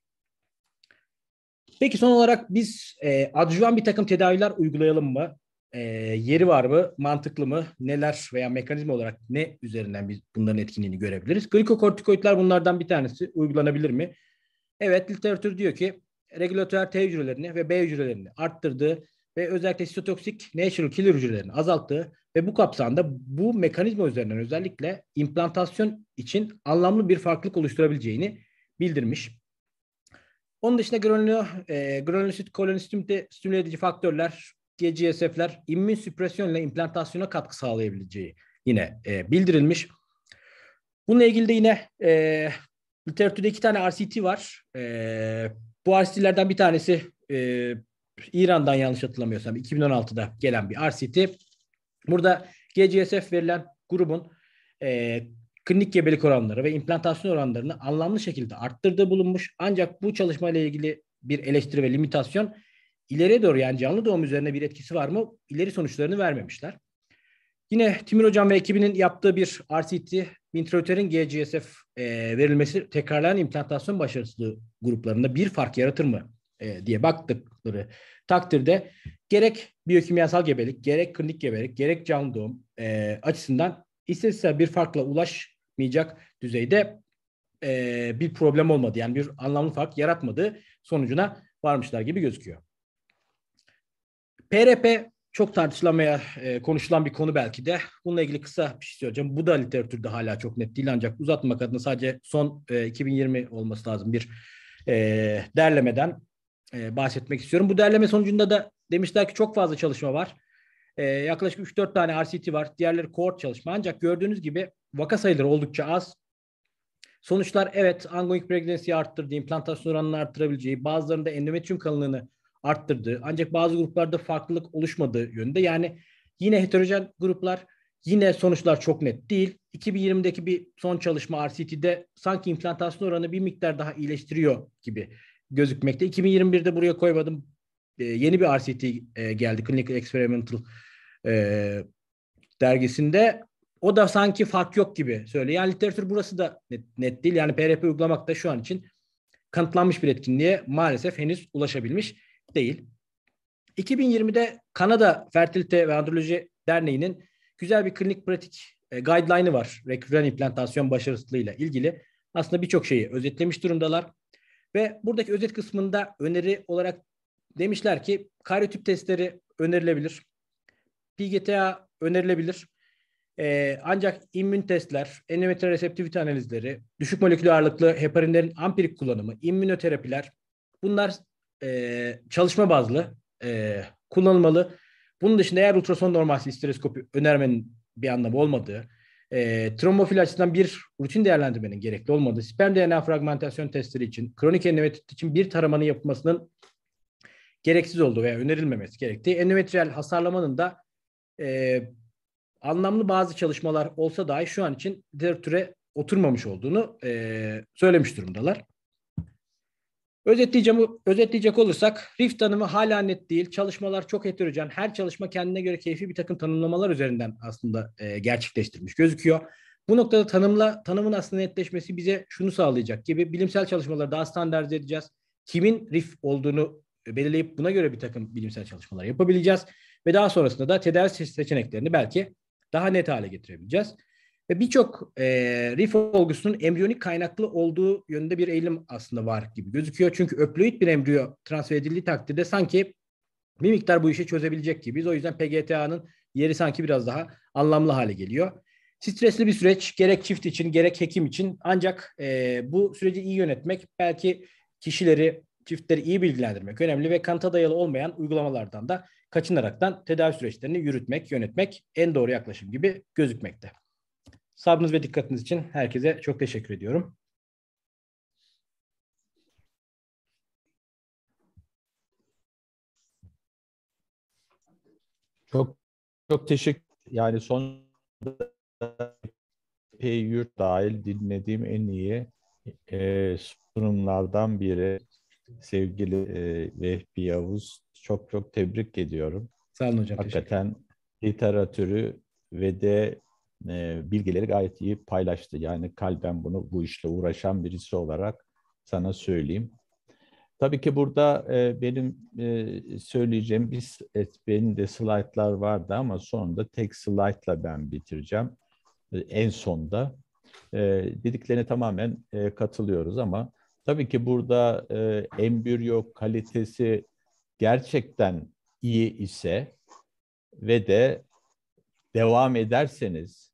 Peki son olarak biz e, adjuvan bir takım tedaviler uygulayalım mı? E, yeri var mı? Mantıklı mı? Neler veya mekanizma olarak ne üzerinden biz bunların etkinliğini görebiliriz? Glikokortikoidler bunlardan bir tanesi. Uygulanabilir mi? Evet literatür diyor ki regülatör T hücrelerini ve B hücrelerini arttırdığı ve özellikle sitotoksik natural killer hücrelerini azalttığı ve bu kapsamda bu mekanizma üzerinden özellikle implantasyon için anlamlı bir farklılık oluşturabileceğini bildirmiş. Onun dışında granülü, e, granülosit kolonistimde stimüle edici faktörler, GCSF'ler immün ile implantasyona katkı sağlayabileceği yine e, bildirilmiş. Bununla ilgili de yine e, literatürde iki tane RCT var. E, bu RCT'lerden bir tanesi e, İran'dan yanlış hatırlamıyorsam 2016'da gelen bir RCT. Burada GCSF verilen grubun e, klinik gebelik oranları ve implantasyon oranlarını anlamlı şekilde arttırdığı bulunmuş. Ancak bu çalışma ile ilgili bir eleştiri ve limitasyon ileriye doğru yani canlı doğum üzerine bir etkisi var mı? İleri sonuçlarını vermemişler. Yine Timur Hocam ve ekibinin yaptığı bir RCT, Mintroter'in GCSF e, verilmesi tekrarlayan implantasyon başarısızlığı gruplarında bir fark yaratır mı e, diye baktıkları takdirde gerek biyokimyasal gebelik, gerek klinik gebelik, gerek canlı doğum e, açısından istatistiksel bir farkla ulaş çıkmayacak düzeyde e, bir problem olmadı. Yani bir anlamlı fark yaratmadı sonucuna varmışlar gibi gözüküyor. PRP çok tartışılamaya e, konuşulan bir konu belki de. Bununla ilgili kısa bir şey söyleyeceğim. Bu da literatürde hala çok net değil ancak uzatmak adına sadece son e, 2020 olması lazım bir e, derlemeden e, bahsetmek istiyorum. Bu derleme sonucunda da demişler ki çok fazla çalışma var. E, yaklaşık 3-4 tane RCT var. Diğerleri cohort çalışma. Ancak gördüğünüz gibi vaka sayıları oldukça az. Sonuçlar evet ongoing pregnancy arttırdı, implantasyon oranını arttırabileceği, bazılarında endometrium kalınlığını arttırdı. Ancak bazı gruplarda farklılık oluşmadığı yönünde. Yani yine heterojen gruplar, yine sonuçlar çok net değil. 2020'deki bir son çalışma RCT'de sanki implantasyon oranı bir miktar daha iyileştiriyor gibi gözükmekte. 2021'de buraya koymadım. Ee, yeni bir RCT e, geldi. Clinical Experimental e, dergisinde o da sanki fark yok gibi söylüyor. Yani literatür burası da net, net değil. Yani PRP uygulamak da şu an için kanıtlanmış bir etkinliğe maalesef henüz ulaşabilmiş değil. 2020'de Kanada Fertilite ve Androloji Derneği'nin güzel bir klinik pratik e, guideline'ı var. Reküren implantasyon başarısızlığıyla ilgili. Aslında birçok şeyi özetlemiş durumdalar. Ve buradaki özet kısmında öneri olarak demişler ki karyotip testleri önerilebilir. PGTA önerilebilir. E, ancak immün testler, endometriyal reseptivite analizleri, düşük molekül ağırlıklı heparinlerin ampirik kullanımı, immünoterapiler bunlar e, çalışma bazlı e, kullanılmalı. Bunun dışında eğer ultrason normal histeroskopi önermenin bir anlamı olmadığı, e, trombofil açısından bir rutin değerlendirmenin gerekli olmadığı, sperm DNA fragmentasyon testleri için, kronik endometrit için bir taramanın yapılmasının gereksiz olduğu veya önerilmemesi gerektiği, endometriyal hasarlamanın da e, anlamlı bazı çalışmalar olsa dahi şu an için literatüre oturmamış olduğunu e, söylemiş durumdalar. Özetleyeceğim, özetleyecek olursak RIF tanımı hala net değil. Çalışmalar çok heterojen. Her çalışma kendine göre keyfi bir takım tanımlamalar üzerinden aslında e, gerçekleştirmiş gözüküyor. Bu noktada tanımla tanımın aslında netleşmesi bize şunu sağlayacak gibi bilimsel çalışmaları daha standart edeceğiz. Kimin RIF olduğunu belirleyip buna göre bir takım bilimsel çalışmalar yapabileceğiz. Ve daha sonrasında da tedavi seçeneklerini belki daha net hale getirebileceğiz. Ve birçok e, Reef olgusunun embriyonik kaynaklı olduğu yönünde bir eğilim aslında var gibi gözüküyor. Çünkü öploid bir embriyo transfer edildiği takdirde sanki bir miktar bu işi çözebilecek gibiyiz. O yüzden PGTA'nın yeri sanki biraz daha anlamlı hale geliyor. Stresli bir süreç gerek çift için gerek hekim için ancak e, bu süreci iyi yönetmek belki kişileri, çiftleri iyi bilgilendirmek önemli ve kanıta dayalı olmayan uygulamalardan da kaçınaraktan tedavi süreçlerini yürütmek, yönetmek en doğru yaklaşım gibi gözükmekte. Sabrınız ve dikkatiniz için herkese çok teşekkür ediyorum. Çok çok teşekkür. Yani son yurt dahil dinlediğim en iyi e, sunumlardan biri sevgili e, Vehbi Yavuz çok çok tebrik ediyorum. Sağ olun hocam. Hakikaten literatürü ve de e, bilgileri gayet iyi paylaştı. Yani kalben bunu bu işle uğraşan birisi olarak sana söyleyeyim. Tabii ki burada e, benim e, söyleyeceğim bir et, benim de slaytlar vardı ama sonunda tek slaytla ben bitireceğim. E, en sonda e, dediklerine tamamen e, katılıyoruz ama tabii ki burada e, embriyo kalitesi gerçekten iyi ise ve de devam ederseniz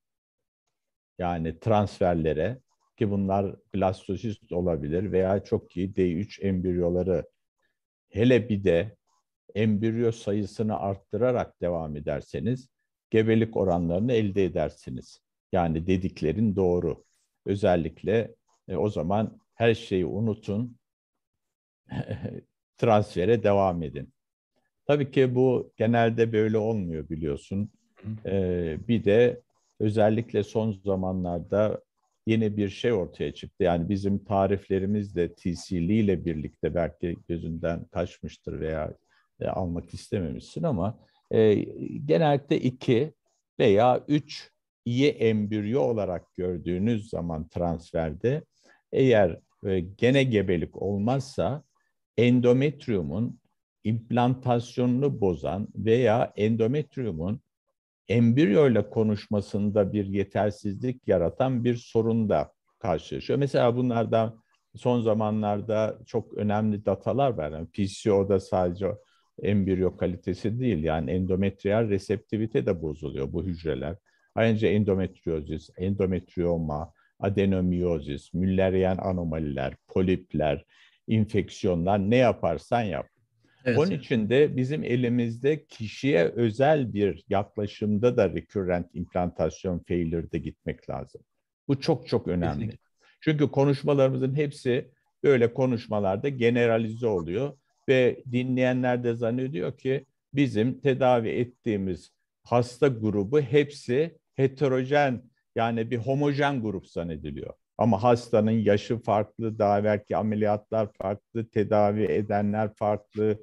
yani transferlere ki bunlar blastosist olabilir veya çok iyi D3 embriyoları hele bir de embriyo sayısını arttırarak devam ederseniz gebelik oranlarını elde edersiniz. Yani dediklerin doğru. Özellikle e, o zaman her şeyi unutun. (laughs) transfere devam edin. Tabii ki bu genelde böyle olmuyor biliyorsun. Ee, bir de özellikle son zamanlarda yeni bir şey ortaya çıktı. Yani bizim tariflerimiz de TC'li ile birlikte belki gözünden kaçmıştır veya e, almak istememişsin ama e, genellikle iki veya üç iyi embriyo olarak gördüğünüz zaman transferde eğer e, gene gebelik olmazsa Endometrium'un implantasyonunu bozan veya endometriyumun embriyoyla konuşmasında bir yetersizlik yaratan bir sorunda karşılaşıyor. Mesela bunlardan son zamanlarda çok önemli datalar var. Yani PCO'da sadece embriyo kalitesi değil yani endometriyal reseptivite de bozuluyor bu hücreler. Ayrıca endometriozis, endometrioma, adenomiyozis, müllerian anomaliler, polipler, infeksiyonlar ne yaparsan yap. Evet. Onun için de bizim elimizde kişiye özel bir yaklaşımda da recurrent implantasyon failure'da gitmek lazım. Bu çok çok önemli. Kesinlikle. Çünkü konuşmalarımızın hepsi böyle konuşmalarda generalize oluyor ve dinleyenler de zannediyor ki bizim tedavi ettiğimiz hasta grubu hepsi heterojen yani bir homojen grup zannediliyor. Ama hastanın yaşı farklı, daha belki ameliyatlar farklı, tedavi edenler farklı,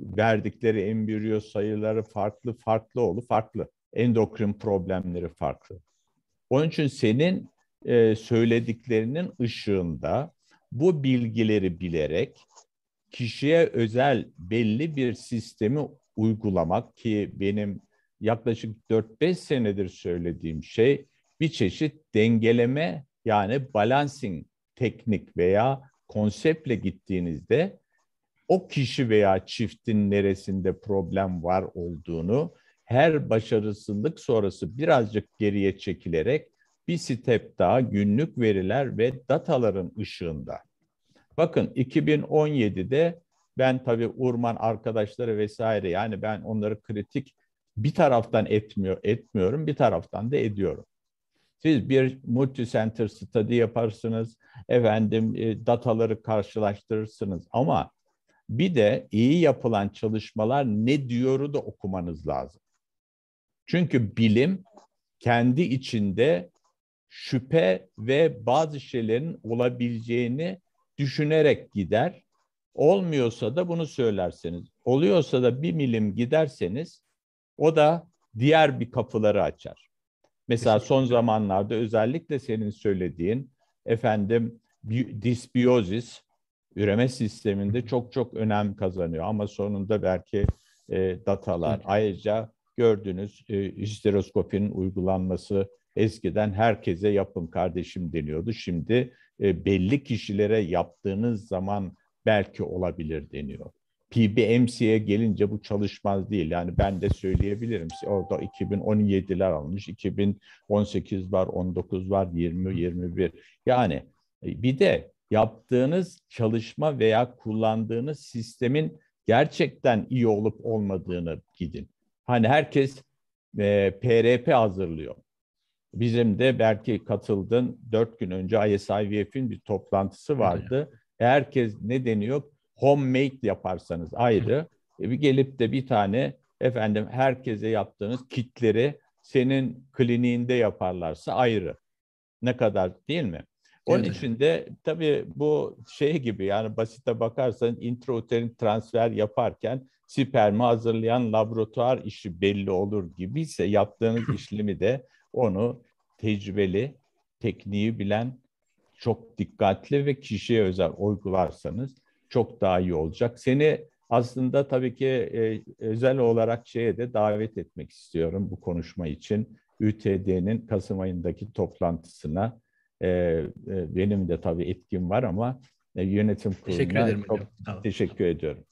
verdikleri embriyo sayıları farklı, farklı oğlu farklı. Endokrin problemleri farklı. Onun için senin e, söylediklerinin ışığında bu bilgileri bilerek kişiye özel belli bir sistemi uygulamak ki benim yaklaşık 4-5 senedir söylediğim şey bir çeşit dengeleme yani balancing teknik veya konseptle gittiğinizde o kişi veya çiftin neresinde problem var olduğunu her başarısızlık sonrası birazcık geriye çekilerek bir step daha günlük veriler ve dataların ışığında. Bakın 2017'de ben tabii Urman arkadaşları vesaire yani ben onları kritik bir taraftan etmiyor etmiyorum bir taraftan da ediyorum. Siz bir multi-center study yaparsınız, efendim e, dataları karşılaştırırsınız ama bir de iyi yapılan çalışmalar ne diyoru da okumanız lazım. Çünkü bilim kendi içinde şüphe ve bazı şeylerin olabileceğini düşünerek gider. Olmuyorsa da bunu söylerseniz, oluyorsa da bir milim giderseniz o da diğer bir kapıları açar. Mesela son zamanlarda özellikle senin söylediğin efendim disbiyozis üreme sisteminde çok çok önem kazanıyor ama sonunda belki e, datalar evet. ayrıca gördünüz e, histeroskopinin uygulanması eskiden herkese yapın kardeşim deniyordu. Şimdi e, belli kişilere yaptığınız zaman belki olabilir deniyor. PBMC'ye gelince bu çalışmaz değil. Yani ben de söyleyebilirim. Orada 2017'ler almış, 2018 var, 19 var, 20, 21. Yani e, bir de yaptığınız çalışma veya kullandığınız sistemin gerçekten iyi olup olmadığını gidin. Hani herkes e, PRP hazırlıyor. Bizim de belki katıldın dört gün önce ISIVF'in bir toplantısı vardı. Herkes ne deniyor? homemade yaparsanız ayrı. E, bir gelip de bir tane efendim herkese yaptığınız kitleri senin kliniğinde yaparlarsa ayrı. Ne kadar değil mi? Onun evet. için de tabii bu şey gibi yani basite bakarsan intrauterin transfer yaparken spermi hazırlayan laboratuvar işi belli olur gibiyse yaptığınız (clears throat) işlemi de onu tecrübeli, tekniği bilen, çok dikkatli ve kişiye özel uygularsanız çok daha iyi olacak. Seni aslında tabii ki e, özel olarak şeye de davet etmek istiyorum bu konuşma için. ÜTD'nin Kasım ayındaki toplantısına e, e, benim de tabii etkim var ama e, yönetim kuruluna çok hocam. teşekkür ediyorum.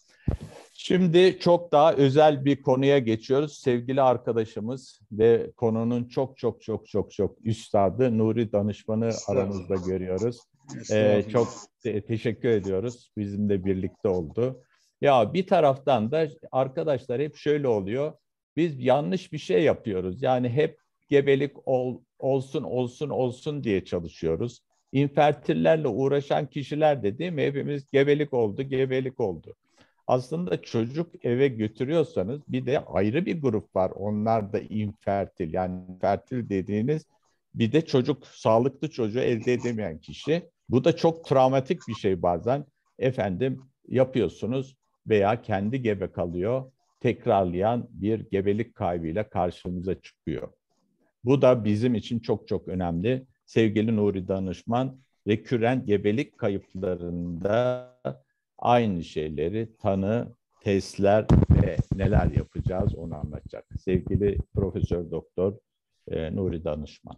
Şimdi çok daha özel bir konuya geçiyoruz. Sevgili arkadaşımız ve konunun çok çok çok çok çok üstadı Nuri Danışman'ı aramızda görüyoruz. Ee, çok te- teşekkür ediyoruz. Bizimle birlikte oldu. Ya bir taraftan da arkadaşlar hep şöyle oluyor. Biz yanlış bir şey yapıyoruz. Yani hep gebelik ol, olsun olsun olsun diye çalışıyoruz. İnfertillerle uğraşan kişiler de değil mi? Hepimiz gebelik oldu, gebelik oldu. Aslında çocuk eve götürüyorsanız bir de ayrı bir grup var. Onlar da infertil. Yani infertil dediğiniz bir de çocuk, sağlıklı çocuğu elde edemeyen kişi. Bu da çok travmatik bir şey bazen. Efendim yapıyorsunuz veya kendi gebe kalıyor, tekrarlayan bir gebelik kaybıyla karşımıza çıkıyor. Bu da bizim için çok çok önemli. Sevgili Nuri Danışman, reküren gebelik kayıplarında aynı şeyleri tanı, testler ve neler yapacağız onu anlatacak. Sevgili Profesör Doktor e, Nuri Danışman.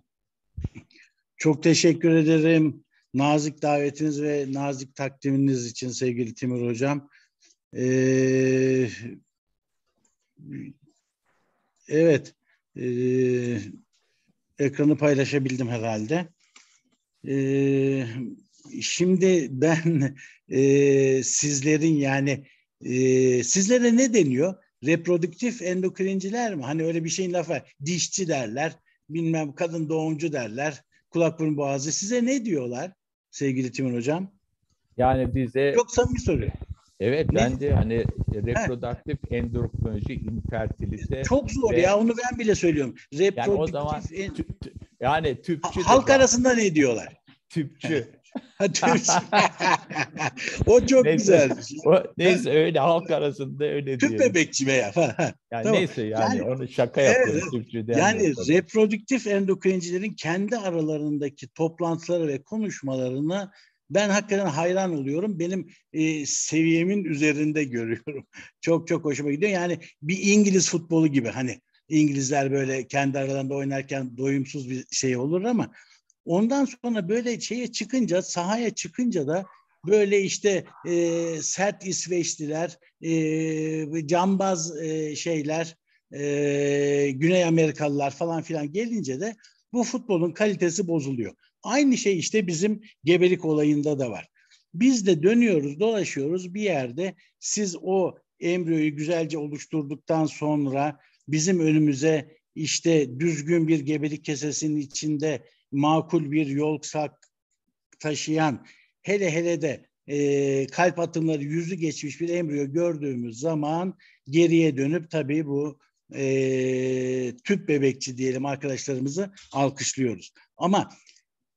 Çok teşekkür ederim nazik davetiniz ve nazik takdiminiz için sevgili Timur Hocam. Ee, evet, e, ekranı paylaşabildim herhalde. Ee, şimdi ben e, sizlerin yani e, sizlere ne deniyor? Reproduktif endokrinciler mi? Hani öyle bir şeyin lafı var. Dişçi derler, bilmem kadın doğumcu derler, kulak burun boğazı. Size ne diyorlar? sevgili Timur Hocam? Yani bize... Çok samimi soru. Evet ne? bence hani reproduktif He. endokrinoloji, infertilite... Çok zor ve... ya onu ben bile söylüyorum. Reproduktif... Yani o zaman en... yani tüpçü... Halk de, arasında ne diyorlar? Tüpçü o çok neyse, güzeldi. O, neyse öyle halk arasında öyle Tüp diyelim. bebekçi veya falan. Yani tamam. neyse yani, yani onu şaka yapıyoruz evet, Yani yapalım. reprodüktif endokrincilerin kendi aralarındaki toplantıları ve konuşmalarını ben hakikaten hayran oluyorum. Benim e, seviyemin üzerinde görüyorum. (laughs) çok çok hoşuma gidiyor. Yani bir İngiliz futbolu gibi hani İngilizler böyle kendi aralarında oynarken doyumsuz bir şey olur ama Ondan sonra böyle şeye çıkınca, sahaya çıkınca da böyle işte e, sert İsveçliler, e, cambaz e, şeyler, e, Güney Amerikalılar falan filan gelince de bu futbolun kalitesi bozuluyor. Aynı şey işte bizim gebelik olayında da var. Biz de dönüyoruz, dolaşıyoruz bir yerde siz o embriyoyu güzelce oluşturduktan sonra bizim önümüze işte düzgün bir gebelik kesesinin içinde makul bir yolsak taşıyan hele hele de e, kalp atımları yüzü geçmiş bir embriyo gördüğümüz zaman geriye dönüp tabii bu e, tüp bebekçi diyelim arkadaşlarımızı alkışlıyoruz. Ama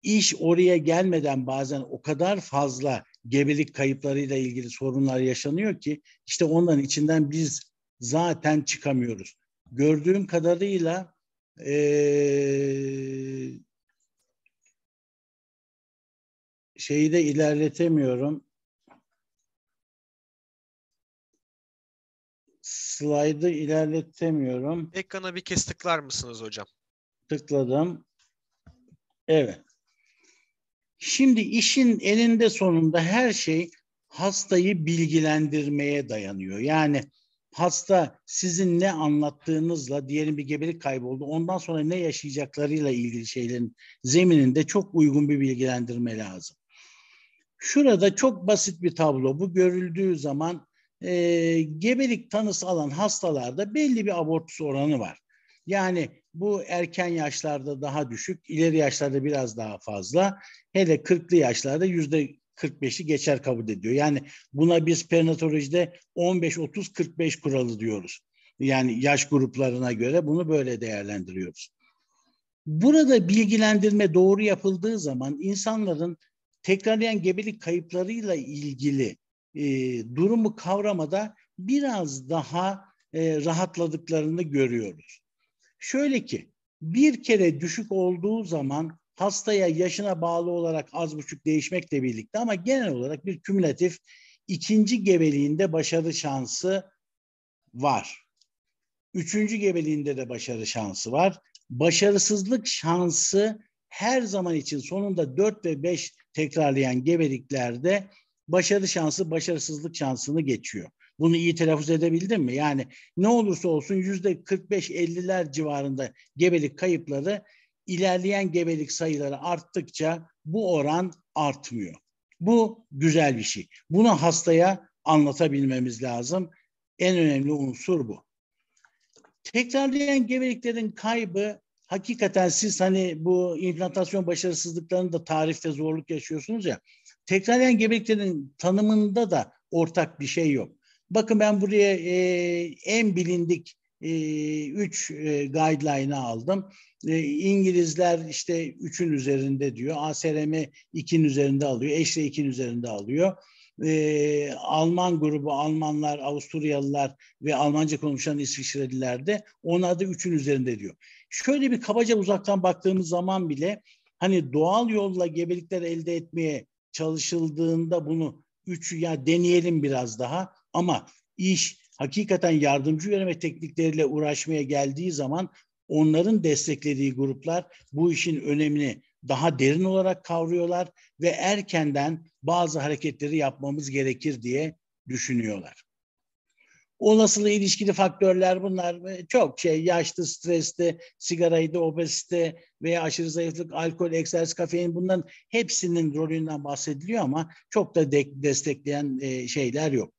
iş oraya gelmeden bazen o kadar fazla gebelik kayıplarıyla ilgili sorunlar yaşanıyor ki işte onların içinden biz zaten çıkamıyoruz. Gördüğüm kadarıyla e, şeyi de ilerletemiyorum. Slide'ı ilerletemiyorum. Ekrana bir kez tıklar mısınız hocam? Tıkladım. Evet. Şimdi işin elinde sonunda her şey hastayı bilgilendirmeye dayanıyor. Yani hasta sizin ne anlattığınızla diyelim bir gebelik kayboldu. Ondan sonra ne yaşayacaklarıyla ilgili şeylerin zemininde çok uygun bir bilgilendirme lazım. Şurada çok basit bir tablo. Bu görüldüğü zaman e, gebelik tanısı alan hastalarda belli bir abortus oranı var. Yani bu erken yaşlarda daha düşük, ileri yaşlarda biraz daha fazla. Hele 40'lı yaşlarda yüzde 45'i geçer kabul ediyor. Yani buna biz perinatolojide 15-30-45 kuralı diyoruz. Yani yaş gruplarına göre bunu böyle değerlendiriyoruz. Burada bilgilendirme doğru yapıldığı zaman insanların tekrarlayan gebelik kayıplarıyla ilgili e, durumu kavramada biraz daha e, rahatladıklarını görüyoruz. Şöyle ki bir kere düşük olduğu zaman hastaya yaşına bağlı olarak az buçuk değişmekle birlikte ama genel olarak bir kümülatif ikinci gebeliğinde başarı şansı var. Üçüncü gebeliğinde de başarı şansı var. Başarısızlık şansı her zaman için sonunda 4 ve 5 tekrarlayan gebeliklerde başarı şansı başarısızlık şansını geçiyor. Bunu iyi telaffuz edebildim mi? Yani ne olursa olsun yüzde 45-50'ler civarında gebelik kayıpları ilerleyen gebelik sayıları arttıkça bu oran artmıyor. Bu güzel bir şey. Bunu hastaya anlatabilmemiz lazım. En önemli unsur bu. Tekrarlayan gebeliklerin kaybı hakikaten siz hani bu implantasyon başarısızlıklarını da tarifte zorluk yaşıyorsunuz ya. Tekraren gebeliklerin tanımında da ortak bir şey yok. Bakın ben buraya e, en bilindik 3 e, e, guideline'ı aldım. E, İngilizler işte üçün üzerinde diyor. ASRM 2'nin üzerinde alıyor. eşle 2'nin üzerinde alıyor. E, Alman grubu Almanlar, Avusturyalılar ve Almanca konuşan İsviçreliler de ona da üçün üzerinde diyor şöyle bir kabaca uzaktan baktığımız zaman bile hani doğal yolla gebelikler elde etmeye çalışıldığında bunu üç ya deneyelim biraz daha ama iş hakikaten yardımcı yöneme teknikleriyle uğraşmaya geldiği zaman onların desteklediği gruplar bu işin önemini daha derin olarak kavruyorlar ve erkenden bazı hareketleri yapmamız gerekir diye düşünüyorlar. Olasılığı ilişkili faktörler bunlar çok şey yaşlı, streste, sigaraydı, obezite veya aşırı zayıflık, alkol, egzersiz, kafein bunların hepsinin rolünden bahsediliyor ama çok da de- destekleyen e, şeyler yok.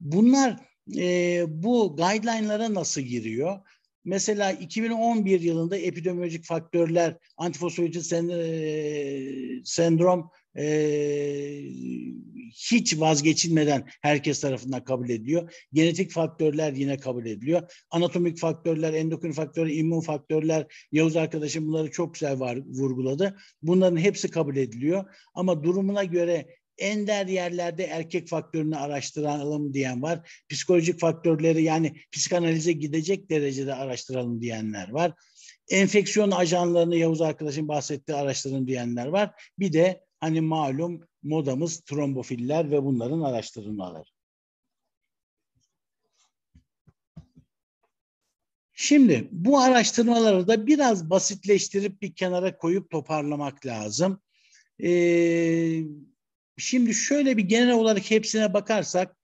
Bunlar e, bu guideline'lara nasıl giriyor? Mesela 2011 yılında epidemiolojik faktörler, antifosfolitik e, sendrom e, hiç vazgeçilmeden herkes tarafından kabul ediliyor. Genetik faktörler yine kabul ediliyor. Anatomik faktörler, endokrin faktörler, immün faktörler, Yavuz arkadaşım bunları çok güzel var, vurguladı. Bunların hepsi kabul ediliyor. Ama durumuna göre ender yerlerde erkek faktörünü araştıralım diyen var. Psikolojik faktörleri yani psikanalize gidecek derecede araştıralım diyenler var. Enfeksiyon ajanlarını Yavuz arkadaşın bahsettiği araştırın diyenler var. Bir de Hani malum modamız trombofiller ve bunların araştırmaları. Şimdi bu araştırmaları da biraz basitleştirip bir kenara koyup toparlamak lazım. Ee, şimdi şöyle bir genel olarak hepsine bakarsak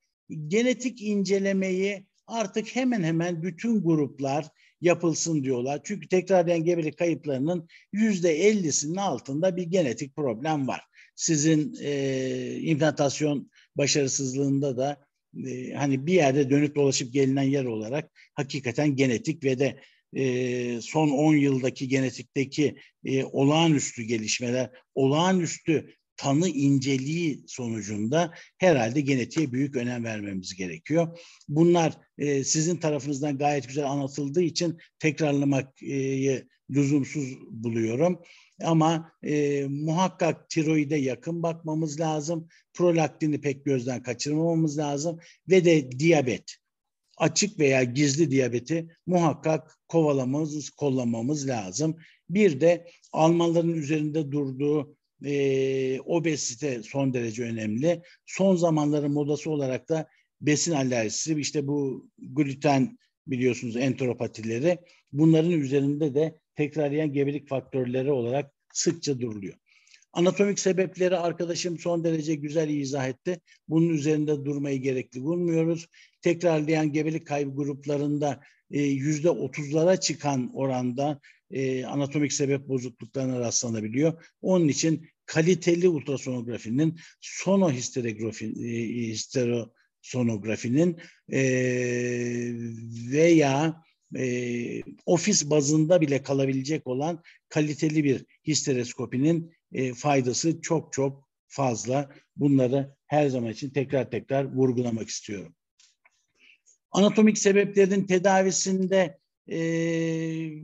genetik incelemeyi artık hemen hemen bütün gruplar yapılsın diyorlar. Çünkü tekrardan gebelik kayıplarının yüzde ellisinin altında bir genetik problem var sizin e, implantasyon başarısızlığında da e, hani bir yerde dönüp dolaşıp gelinen yer olarak hakikaten genetik ve de e, son 10 yıldaki genetikteki e, olağanüstü gelişmeler, olağanüstü tanı inceliği sonucunda herhalde genetiğe büyük önem vermemiz gerekiyor. Bunlar e, sizin tarafınızdan gayet güzel anlatıldığı için tekrarlamak e, lüzumsuz buluyorum. Ama e, muhakkak tiroide yakın bakmamız lazım. Prolaktini pek gözden kaçırmamamız lazım. Ve de diyabet açık veya gizli diyabeti muhakkak kovalamamız, kollamamız lazım. Bir de Almanların üzerinde durduğu e, obezite son derece önemli. Son zamanların modası olarak da besin alerjisi, işte bu gluten biliyorsunuz enteropatileri bunların üzerinde de tekrarlayan gebelik faktörleri olarak sıkça duruluyor. Anatomik sebepleri arkadaşım son derece güzel izah etti. Bunun üzerinde durmayı gerekli bulmuyoruz. Tekrarlayan gebelik kaybı gruplarında e, yüzde otuzlara çıkan oranda e, anatomik sebep bozukluklarına rastlanabiliyor. Onun için kaliteli ultrasonografinin sonohisterografinin e, e, veya e, ofis bazında bile kalabilecek olan kaliteli bir histereskopinin e, faydası çok çok fazla. Bunları her zaman için tekrar tekrar vurgulamak istiyorum. Anatomik sebeplerin tedavisinde e,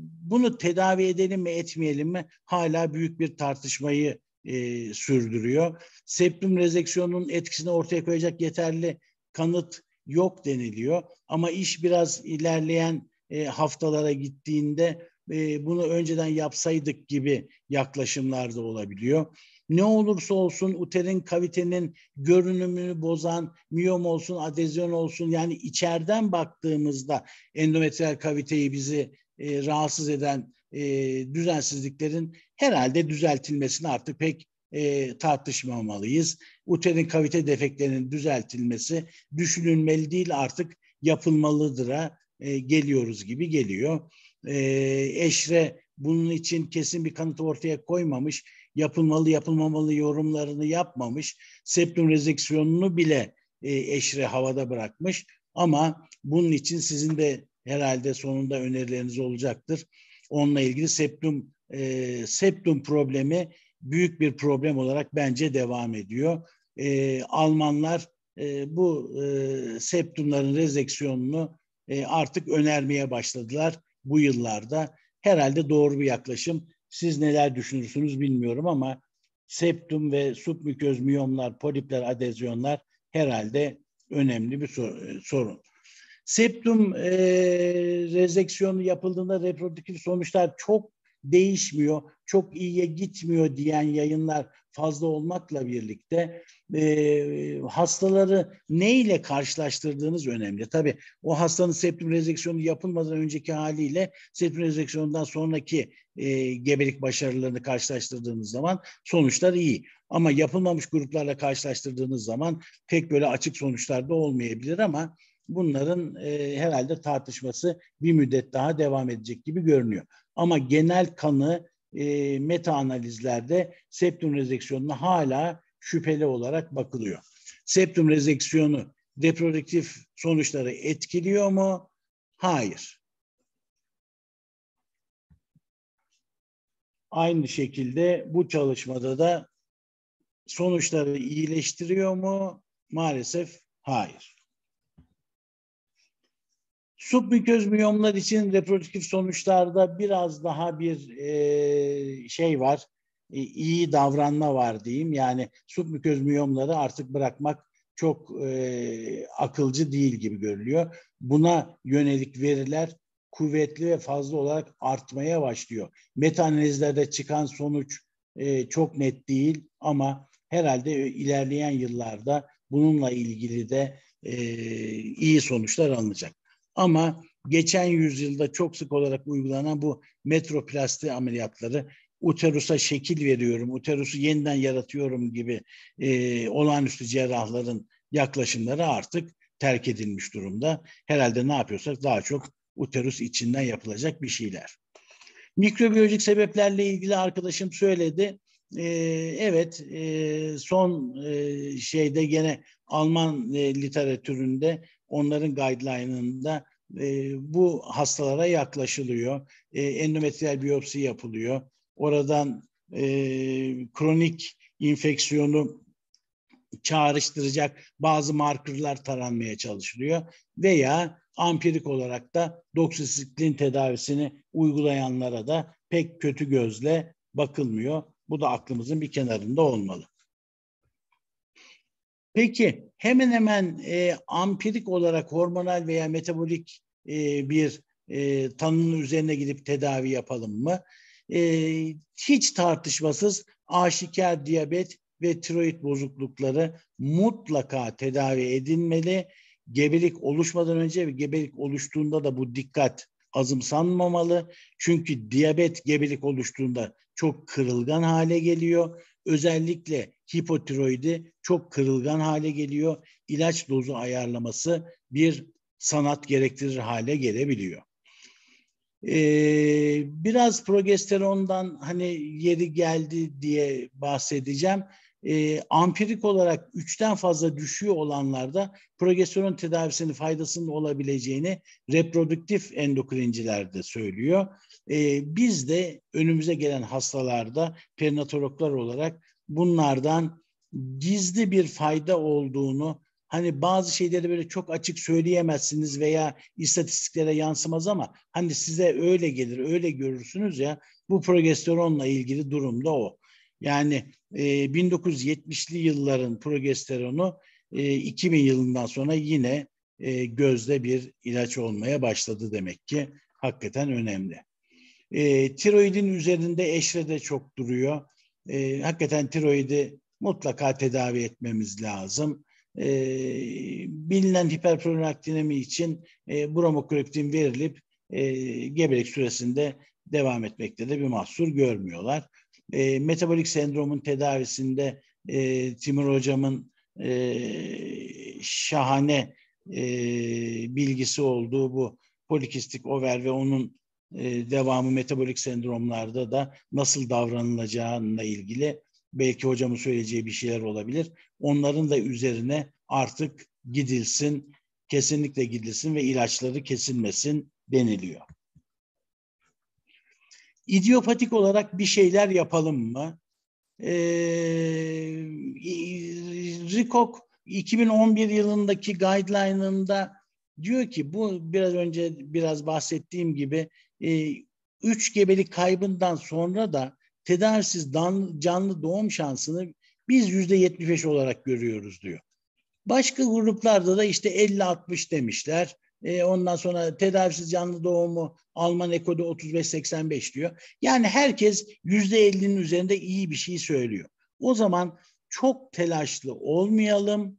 bunu tedavi edelim mi etmeyelim mi hala büyük bir tartışmayı e, sürdürüyor. Septum rezeksiyonunun etkisini ortaya koyacak yeterli kanıt yok deniliyor. Ama iş biraz ilerleyen e, haftalara gittiğinde e, bunu önceden yapsaydık gibi yaklaşımlar da olabiliyor. Ne olursa olsun uterin kavitenin görünümünü bozan miyom olsun, adezyon olsun yani içeriden baktığımızda endometriyal kaviteyi bizi e, rahatsız eden e, düzensizliklerin herhalde düzeltilmesini artık pek e, tartışmamalıyız. Uterin kavite defeklerinin düzeltilmesi düşünülmeli değil artık yapılmalıdır'a e, geliyoruz gibi geliyor. E, eşre bunun için kesin bir kanıt ortaya koymamış, yapılmalı yapılmamalı yorumlarını yapmamış, septum rezeksiyonunu bile e, eşre havada bırakmış. Ama bunun için sizin de herhalde sonunda önerileriniz olacaktır. Onunla ilgili septum e, septum problemi büyük bir problem olarak bence devam ediyor. E, Almanlar e, bu e, septumların rezeksiyonunu e, artık önermeye başladılar bu yıllarda. Herhalde doğru bir yaklaşım. Siz neler düşünürsünüz bilmiyorum ama septum ve submüköz miyomlar, polipler, adezyonlar herhalde önemli bir e, sorun. Septum e, rezeksiyonu yapıldığında reprodüktif sonuçlar çok değişmiyor, çok iyiye gitmiyor diyen yayınlar fazla olmakla birlikte e, hastaları ne ile karşılaştırdığınız önemli. Tabii o hastanın septum rezeksiyonu yapılmadan önceki haliyle septum rezeksiyonundan sonraki e, gebelik başarılarını karşılaştırdığınız zaman sonuçlar iyi. Ama yapılmamış gruplarla karşılaştırdığınız zaman pek böyle açık sonuçlar da olmayabilir ama bunların e, herhalde tartışması bir müddet daha devam edecek gibi görünüyor. Ama genel kanı e, meta analizlerde septum rezeksiyonuna hala şüpheli olarak bakılıyor. Septum rezeksiyonu reproduktif sonuçları etkiliyor mu? Hayır. Aynı şekilde bu çalışmada da sonuçları iyileştiriyor mu? Maalesef hayır. Submuköz miyomlar için reprodüktif sonuçlarda biraz daha bir e, şey var, e, iyi davranma var diyeyim. Yani submuköz miyomları artık bırakmak çok e, akılcı değil gibi görülüyor. Buna yönelik veriler kuvvetli ve fazla olarak artmaya başlıyor. Meta analizlerde çıkan sonuç e, çok net değil ama herhalde ilerleyen yıllarda bununla ilgili de e, iyi sonuçlar alınacak. Ama geçen yüzyılda çok sık olarak uygulanan bu metroplasti ameliyatları uterusa şekil veriyorum, uterusu yeniden yaratıyorum gibi e, olağanüstü cerrahların yaklaşımları artık terk edilmiş durumda. Herhalde ne yapıyorsak daha çok uterus içinden yapılacak bir şeyler. Mikrobiyolojik sebeplerle ilgili arkadaşım söyledi. Ee, evet, e, son e, şeyde gene Alman e, literatüründe onların guideline'ında e, bu hastalara yaklaşılıyor. E, endometriyel biyopsi yapılıyor. Oradan e, kronik infeksiyonu çağrıştıracak bazı markerlar taranmaya çalışılıyor veya ampirik olarak da doksisiklin tedavisini uygulayanlara da pek kötü gözle bakılmıyor. Bu da aklımızın bir kenarında olmalı. Peki hemen hemen e, ampirik olarak hormonal veya metabolik e, bir e, tanının üzerine gidip tedavi yapalım mı? E, hiç tartışmasız aşikar diyabet ve tiroid bozuklukları mutlaka tedavi edilmeli. Gebelik oluşmadan önce ve gebelik oluştuğunda da bu dikkat azımsanmamalı. Çünkü diyabet gebelik oluştuğunda çok kırılgan hale geliyor Özellikle hipotiroidi çok kırılgan hale geliyor. İlaç dozu ayarlaması bir sanat gerektirir hale gelebiliyor. Ee, biraz progesterondan hani yeri geldi diye bahsedeceğim. Ee, ampirik olarak üçten fazla düşüyor olanlarda progesteron tedavisinin faydasının olabileceğini reproduktif endokrincilerde söylüyor. E, biz de önümüze gelen hastalarda perinatologlar olarak bunlardan gizli bir fayda olduğunu hani bazı şeyleri böyle çok açık söyleyemezsiniz veya istatistiklere yansımaz ama hani size öyle gelir, öyle görürsünüz ya bu progesteronla ilgili durumda o. Yani e, 1970'li yılların progesteronu e, 2000 yılından sonra yine e, gözde bir ilaç olmaya başladı demek ki hakikaten önemli. E, tiroidin üzerinde eşrede çok duruyor. E, hakikaten tiroidi mutlaka tedavi etmemiz lazım. E, bilinen hiperprolaktinemi için e, bromokriptin verilip e, gebelik süresinde devam etmekte de bir mahsur görmüyorlar. E, metabolik sendromun tedavisinde e, Timur hocamın e, şahane e, bilgisi olduğu bu polikistik over ve onun ee, devamı metabolik sendromlarda da nasıl davranılacağına ilgili belki hocamın söyleyeceği bir şeyler olabilir. Onların da üzerine artık gidilsin, kesinlikle gidilsin ve ilaçları kesilmesin deniliyor. İdiopatik olarak bir şeyler yapalım mı? Ee, Rikok 2011 yılındaki guideline'ında diyor ki bu biraz önce biraz bahsettiğim gibi e, üç gebelik kaybından sonra da tedavisiz canlı doğum şansını biz yüzde %75 olarak görüyoruz diyor. Başka gruplarda da işte elli altmış demişler. E, ondan sonra tedavisiz canlı doğumu Alman ekodu 35-85 diyor. Yani herkes yüzde elli'nin üzerinde iyi bir şey söylüyor. O zaman çok telaşlı olmayalım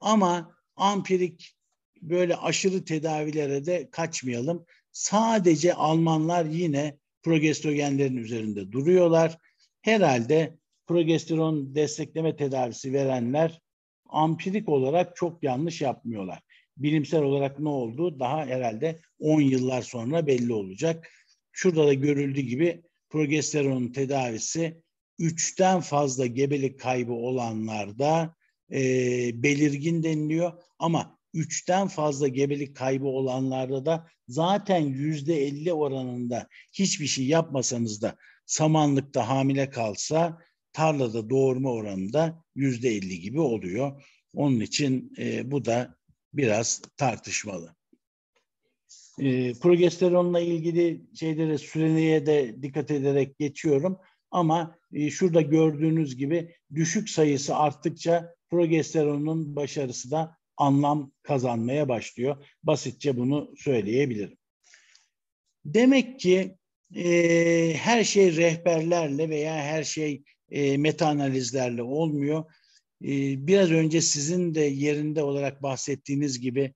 ama ampirik böyle aşırı tedavilere de kaçmayalım. Sadece Almanlar yine progesterogenlerin üzerinde duruyorlar. Herhalde progesteron destekleme tedavisi verenler ampirik olarak çok yanlış yapmıyorlar. Bilimsel olarak ne oldu daha herhalde 10 yıllar sonra belli olacak. Şurada da görüldüğü gibi progesteron tedavisi 3'ten fazla gebelik kaybı olanlarda e, belirgin deniliyor. Ama üçten fazla gebelik kaybı olanlarda da zaten yüzde elli oranında hiçbir şey yapmasanız da samanlıkta hamile kalsa tarlada doğurma oranında yüzde elli gibi oluyor. Onun için e, bu da biraz tartışmalı. E, progesteronla ilgili şeylere süreneye de dikkat ederek geçiyorum. Ama e, şurada gördüğünüz gibi düşük sayısı arttıkça progesteronun başarısı da anlam kazanmaya başlıyor. Basitçe bunu söyleyebilirim. Demek ki e, her şey rehberlerle veya her şey e, meta analizlerle olmuyor. E, biraz önce sizin de yerinde olarak bahsettiğiniz gibi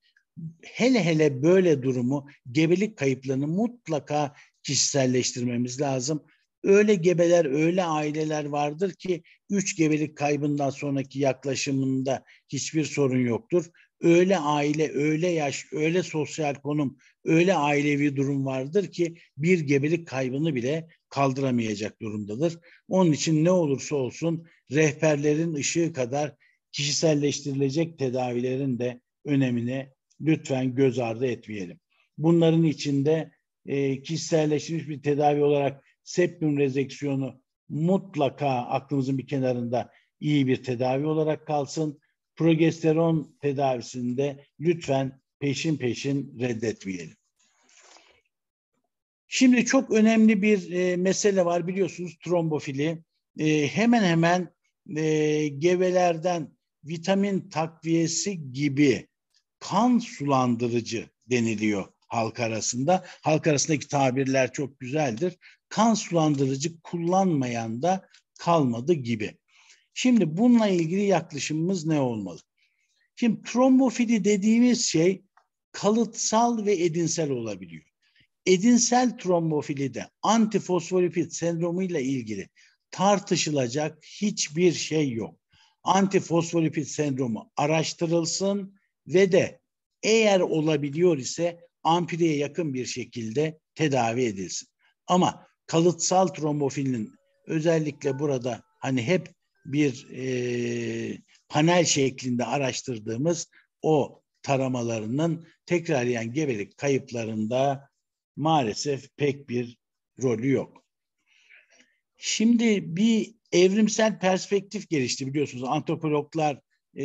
hele hele böyle durumu gebelik kayıplarını mutlaka kişiselleştirmemiz lazım. Öyle gebeler, öyle aileler vardır ki üç gebelik kaybından sonraki yaklaşımında hiçbir sorun yoktur. Öyle aile, öyle yaş, öyle sosyal konum, öyle ailevi durum vardır ki bir gebelik kaybını bile kaldıramayacak durumdadır. Onun için ne olursa olsun rehberlerin ışığı kadar kişiselleştirilecek tedavilerin de önemini lütfen göz ardı etmeyelim. Bunların içinde e, kişiselleşmiş bir tedavi olarak septum rezeksiyonu mutlaka aklımızın bir kenarında iyi bir tedavi olarak kalsın. Progesteron tedavisini de lütfen peşin peşin reddetmeyelim. Şimdi çok önemli bir e, mesele var biliyorsunuz trombofili. E, hemen hemen e, gevelerden vitamin takviyesi gibi kan sulandırıcı deniliyor halk arasında. Halk arasındaki tabirler çok güzeldir kan sulandırıcı kullanmayan da kalmadı gibi. Şimdi bununla ilgili yaklaşımımız ne olmalı? Şimdi trombofili dediğimiz şey kalıtsal ve edinsel olabiliyor. Edinsel trombofilide antifosfolipid ile ilgili tartışılacak hiçbir şey yok. Antifosfolipid sendromu araştırılsın ve de eğer olabiliyor ise ampiriye yakın bir şekilde tedavi edilsin. Ama kalıtsal trombofilin özellikle burada hani hep bir e, panel şeklinde araştırdığımız o taramalarının tekrarlayan gebelik kayıplarında maalesef pek bir rolü yok. Şimdi bir evrimsel perspektif gelişti biliyorsunuz antropologlar e,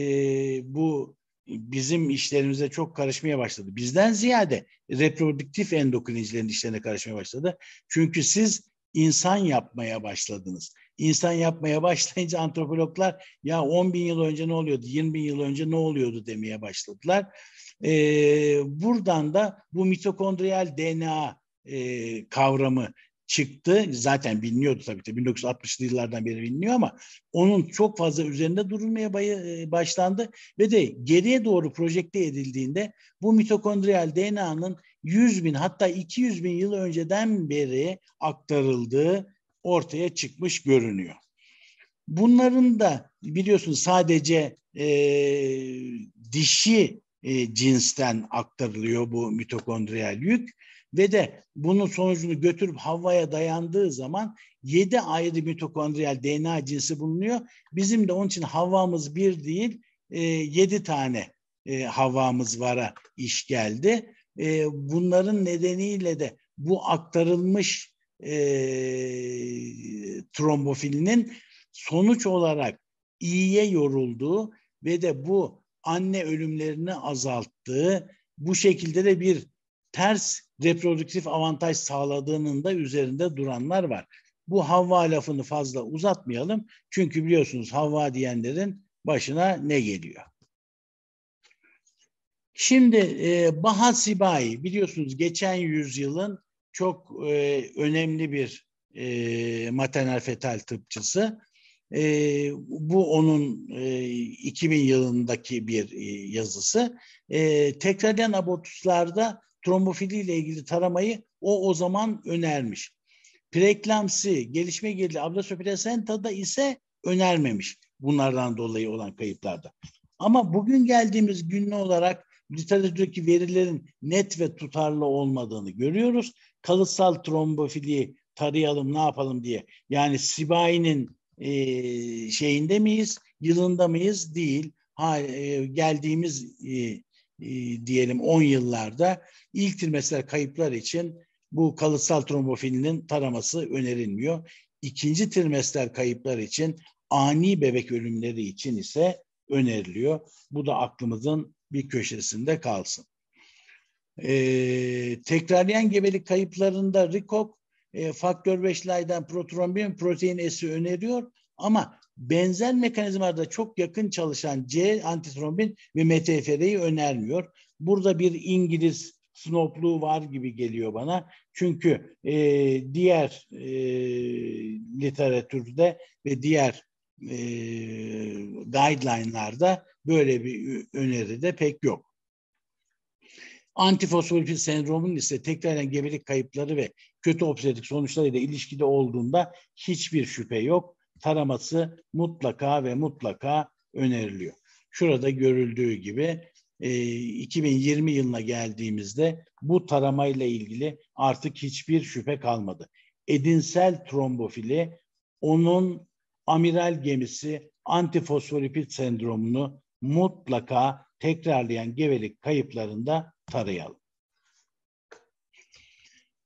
bu bizim işlerimize çok karışmaya başladı. Bizden ziyade reproduktif endokrincilerin işlerine karışmaya başladı. Çünkü siz insan yapmaya başladınız. İnsan yapmaya (laughs) başlayınca antropologlar ya 10 bin yıl önce ne oluyordu, 20 bin yıl önce ne oluyordu demeye başladılar. Ee, buradan da bu mitokondriyal DNA e, kavramı çıktı. Zaten biliniyordu tabii ki 1960'lı yıllardan beri biliniyor ama onun çok fazla üzerinde durulmaya e, başlandı ve de geriye doğru projekte edildiğinde bu mitokondriyal DNA'nın 100 bin hatta 200 bin yıl önceden beri aktarıldığı ortaya çıkmış görünüyor. Bunların da biliyorsun sadece e, dişi e, cinsten aktarılıyor bu mitokondriyal yük ve de bunun sonucunu götürüp havaya dayandığı zaman 7 ayrı mitokondriyal DNA cinsi bulunuyor. Bizim de onun için havamız bir değil 7 e, tane e, havamız vara iş geldi. E, bunların nedeniyle de bu aktarılmış trombofilinin sonuç olarak iyiye yorulduğu ve de bu anne ölümlerini azalttığı bu şekilde de bir ters reproduktif avantaj sağladığının da üzerinde duranlar var. Bu Havva lafını fazla uzatmayalım. Çünkü biliyorsunuz Havva diyenlerin başına ne geliyor? Şimdi e, Baha Sibai biliyorsunuz geçen yüzyılın çok e, önemli bir e, maternal fetal tıpçısı. E, bu onun e, 2000 yılındaki bir e, yazısı. E, tekrarlayan abortuslarda trombofili ile ilgili taramayı o o zaman önermiş. Preeklamsi, gelişme gerili ablasoplasenta'da ise önermemiş bunlardan dolayı olan kayıplarda. Ama bugün geldiğimiz günlü olarak literatürdeki verilerin net ve tutarlı olmadığını görüyoruz. Kalıtsal trombofiliyi tarayalım ne yapalım diye. Yani Sibai'nin e, şeyinde miyiz, yılında mıyız? Değil. Ha, e, geldiğimiz e, e, diyelim 10 yıllarda ilk trimester kayıplar için bu kalıtsal trombofilinin taraması önerilmiyor. İkinci trimester kayıplar için ani bebek ölümleri için ise öneriliyor. Bu da aklımızın bir köşesinde kalsın. Ee, tekrarlayan gebelik kayıplarında RICOK e, faktör 5 laydan protrombin protein esi öneriyor ama benzer mekanizmalarda çok yakın çalışan C antitrombin ve metefereyi önermiyor. Burada bir İngiliz snopluğu var gibi geliyor bana. Çünkü e, diğer e, literatürde ve diğer e, guideline'larda böyle bir öneri de pek yok. Antifosfolipid sendromun ise tekraren gebelik kayıpları ve kötü obstetrik sonuçlarıyla ilişkide olduğunda hiçbir şüphe yok taraması mutlaka ve mutlaka öneriliyor. Şurada görüldüğü gibi 2020 e, yılına geldiğimizde bu taramayla ilgili artık hiçbir şüphe kalmadı. Edinsel trombofili onun amiral gemisi antifosfolipid sendromunu mutlaka tekrarlayan gevelik kayıplarında tarayalım.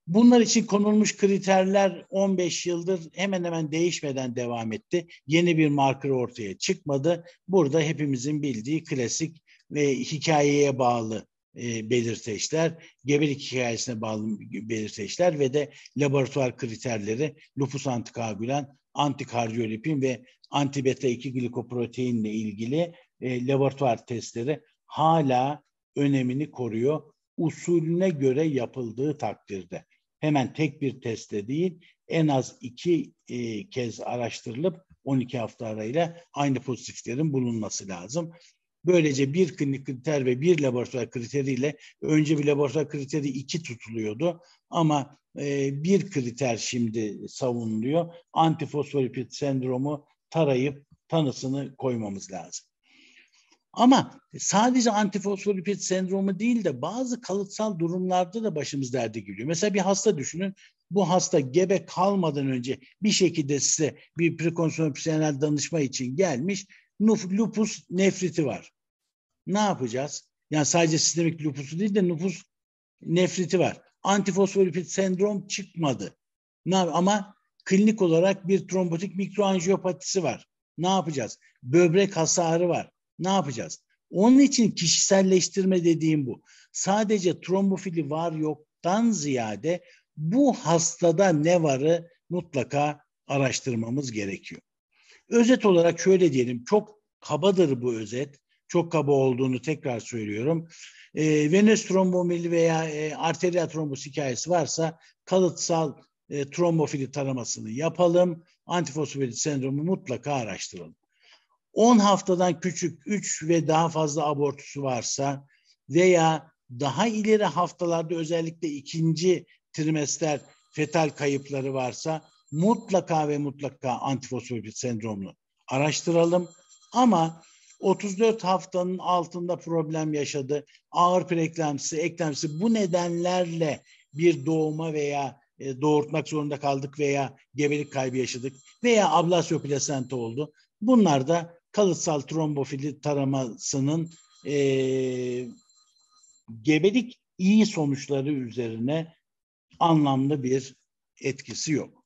Bunlar için konulmuş kriterler 15 yıldır hemen hemen değişmeden devam etti. Yeni bir marker ortaya çıkmadı. Burada hepimizin bildiği klasik ve hikayeye bağlı e, belirteçler, gebelik hikayesine bağlı belirteçler ve de laboratuvar kriterleri lupus antikoagülan, antikardiyolipin ve antibeta 2 glikoproteinle ilgili e, laboratuvar testleri hala önemini koruyor usulüne göre yapıldığı takdirde hemen tek bir testle değil en az iki e, kez araştırılıp 12 hafta arayla aynı pozitiflerin bulunması lazım. Böylece bir klinik kriter ve bir laboratuvar kriteriyle önce bir laboratuvar kriteri iki tutuluyordu ama e, bir kriter şimdi savunuluyor. Antifosfolipid sendromu tarayıp tanısını koymamız lazım. Ama sadece antifosfolipid sendromu değil de bazı kalıtsal durumlarda da başımız derde giriyor. Mesela bir hasta düşünün. Bu hasta gebe kalmadan önce bir şekilde size bir prekonsolopsiyonel danışma için gelmiş. Lupus nefriti var. Ne yapacağız? Yani sadece sistemik lupusu değil de lupus nefriti var. Antifosfolipid sendrom çıkmadı. Ne ama klinik olarak bir trombotik mikroanjiyopatisi var. Ne yapacağız? Böbrek hasarı var ne yapacağız? Onun için kişiselleştirme dediğim bu. Sadece trombofili var yoktan ziyade bu hastada ne varı mutlaka araştırmamız gerekiyor. Özet olarak şöyle diyelim, çok kabadır bu özet. Çok kaba olduğunu tekrar söylüyorum. E, venöz trombomili veya e, arterial trombos hikayesi varsa kalıtsal e, trombofili taramasını yapalım. Antifosfolit sendromu mutlaka araştıralım. 10 haftadan küçük 3 ve daha fazla abortusu varsa veya daha ileri haftalarda özellikle ikinci trimester fetal kayıpları varsa mutlaka ve mutlaka antifosfolit sendromunu araştıralım. Ama 34 haftanın altında problem yaşadı. Ağır preeklemsi, eklemsi bu nedenlerle bir doğuma veya e, doğurtmak zorunda kaldık veya gebelik kaybı yaşadık veya ablasyo plasenta oldu. Bunlar da kalıtsal trombofili taramasının e, gebelik iyi sonuçları üzerine anlamlı bir etkisi yok.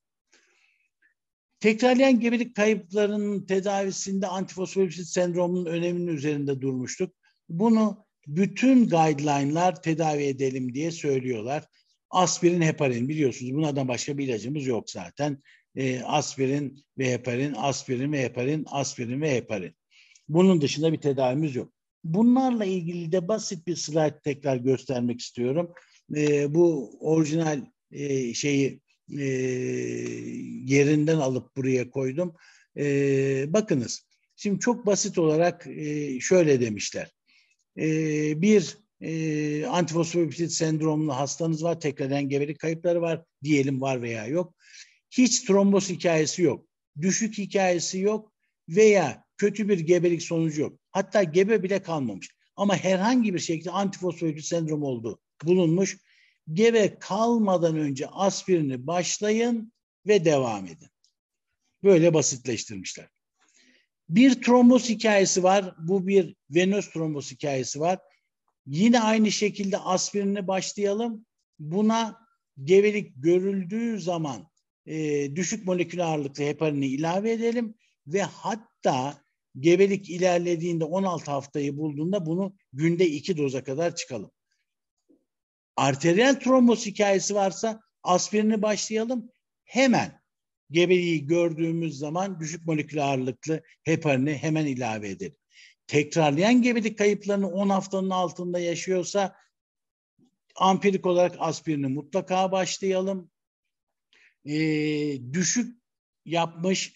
Tekrarlayan gebelik kayıplarının tedavisinde antifosfolipsit sendromunun öneminin üzerinde durmuştuk. Bunu bütün guideline'lar tedavi edelim diye söylüyorlar. Aspirin, heparin biliyorsunuz bunlardan başka bir ilacımız yok zaten e, aspirin ve heparin, aspirin ve heparin, aspirin ve heparin. Bunun dışında bir tedavimiz yok. Bunlarla ilgili de basit bir slide tekrar göstermek istiyorum. E, bu orijinal e, şeyi e, yerinden alıp buraya koydum. E, bakınız, şimdi çok basit olarak e, şöyle demişler. E, bir e, antifosfolipid sendromlu hastanız var, tekrardan gebelik kayıpları var, diyelim var veya yok hiç trombos hikayesi yok. Düşük hikayesi yok veya kötü bir gebelik sonucu yok. Hatta gebe bile kalmamış. Ama herhangi bir şekilde antifosfolipid sendrom oldu bulunmuş. Gebe kalmadan önce aspirini başlayın ve devam edin. Böyle basitleştirmişler. Bir trombos hikayesi var. Bu bir venöz trombos hikayesi var. Yine aynı şekilde aspirinle başlayalım. Buna gebelik görüldüğü zaman e, düşük molekül ağırlıklı heparini ilave edelim ve hatta gebelik ilerlediğinde 16 haftayı bulduğunda bunu günde 2 doza kadar çıkalım. Arteriyel trombos hikayesi varsa aspirini başlayalım. Hemen gebeliği gördüğümüz zaman düşük molekül ağırlıklı heparini hemen ilave edelim. Tekrarlayan gebelik kayıplarını 10 haftanın altında yaşıyorsa ampirik olarak aspirini mutlaka başlayalım e, düşük yapmış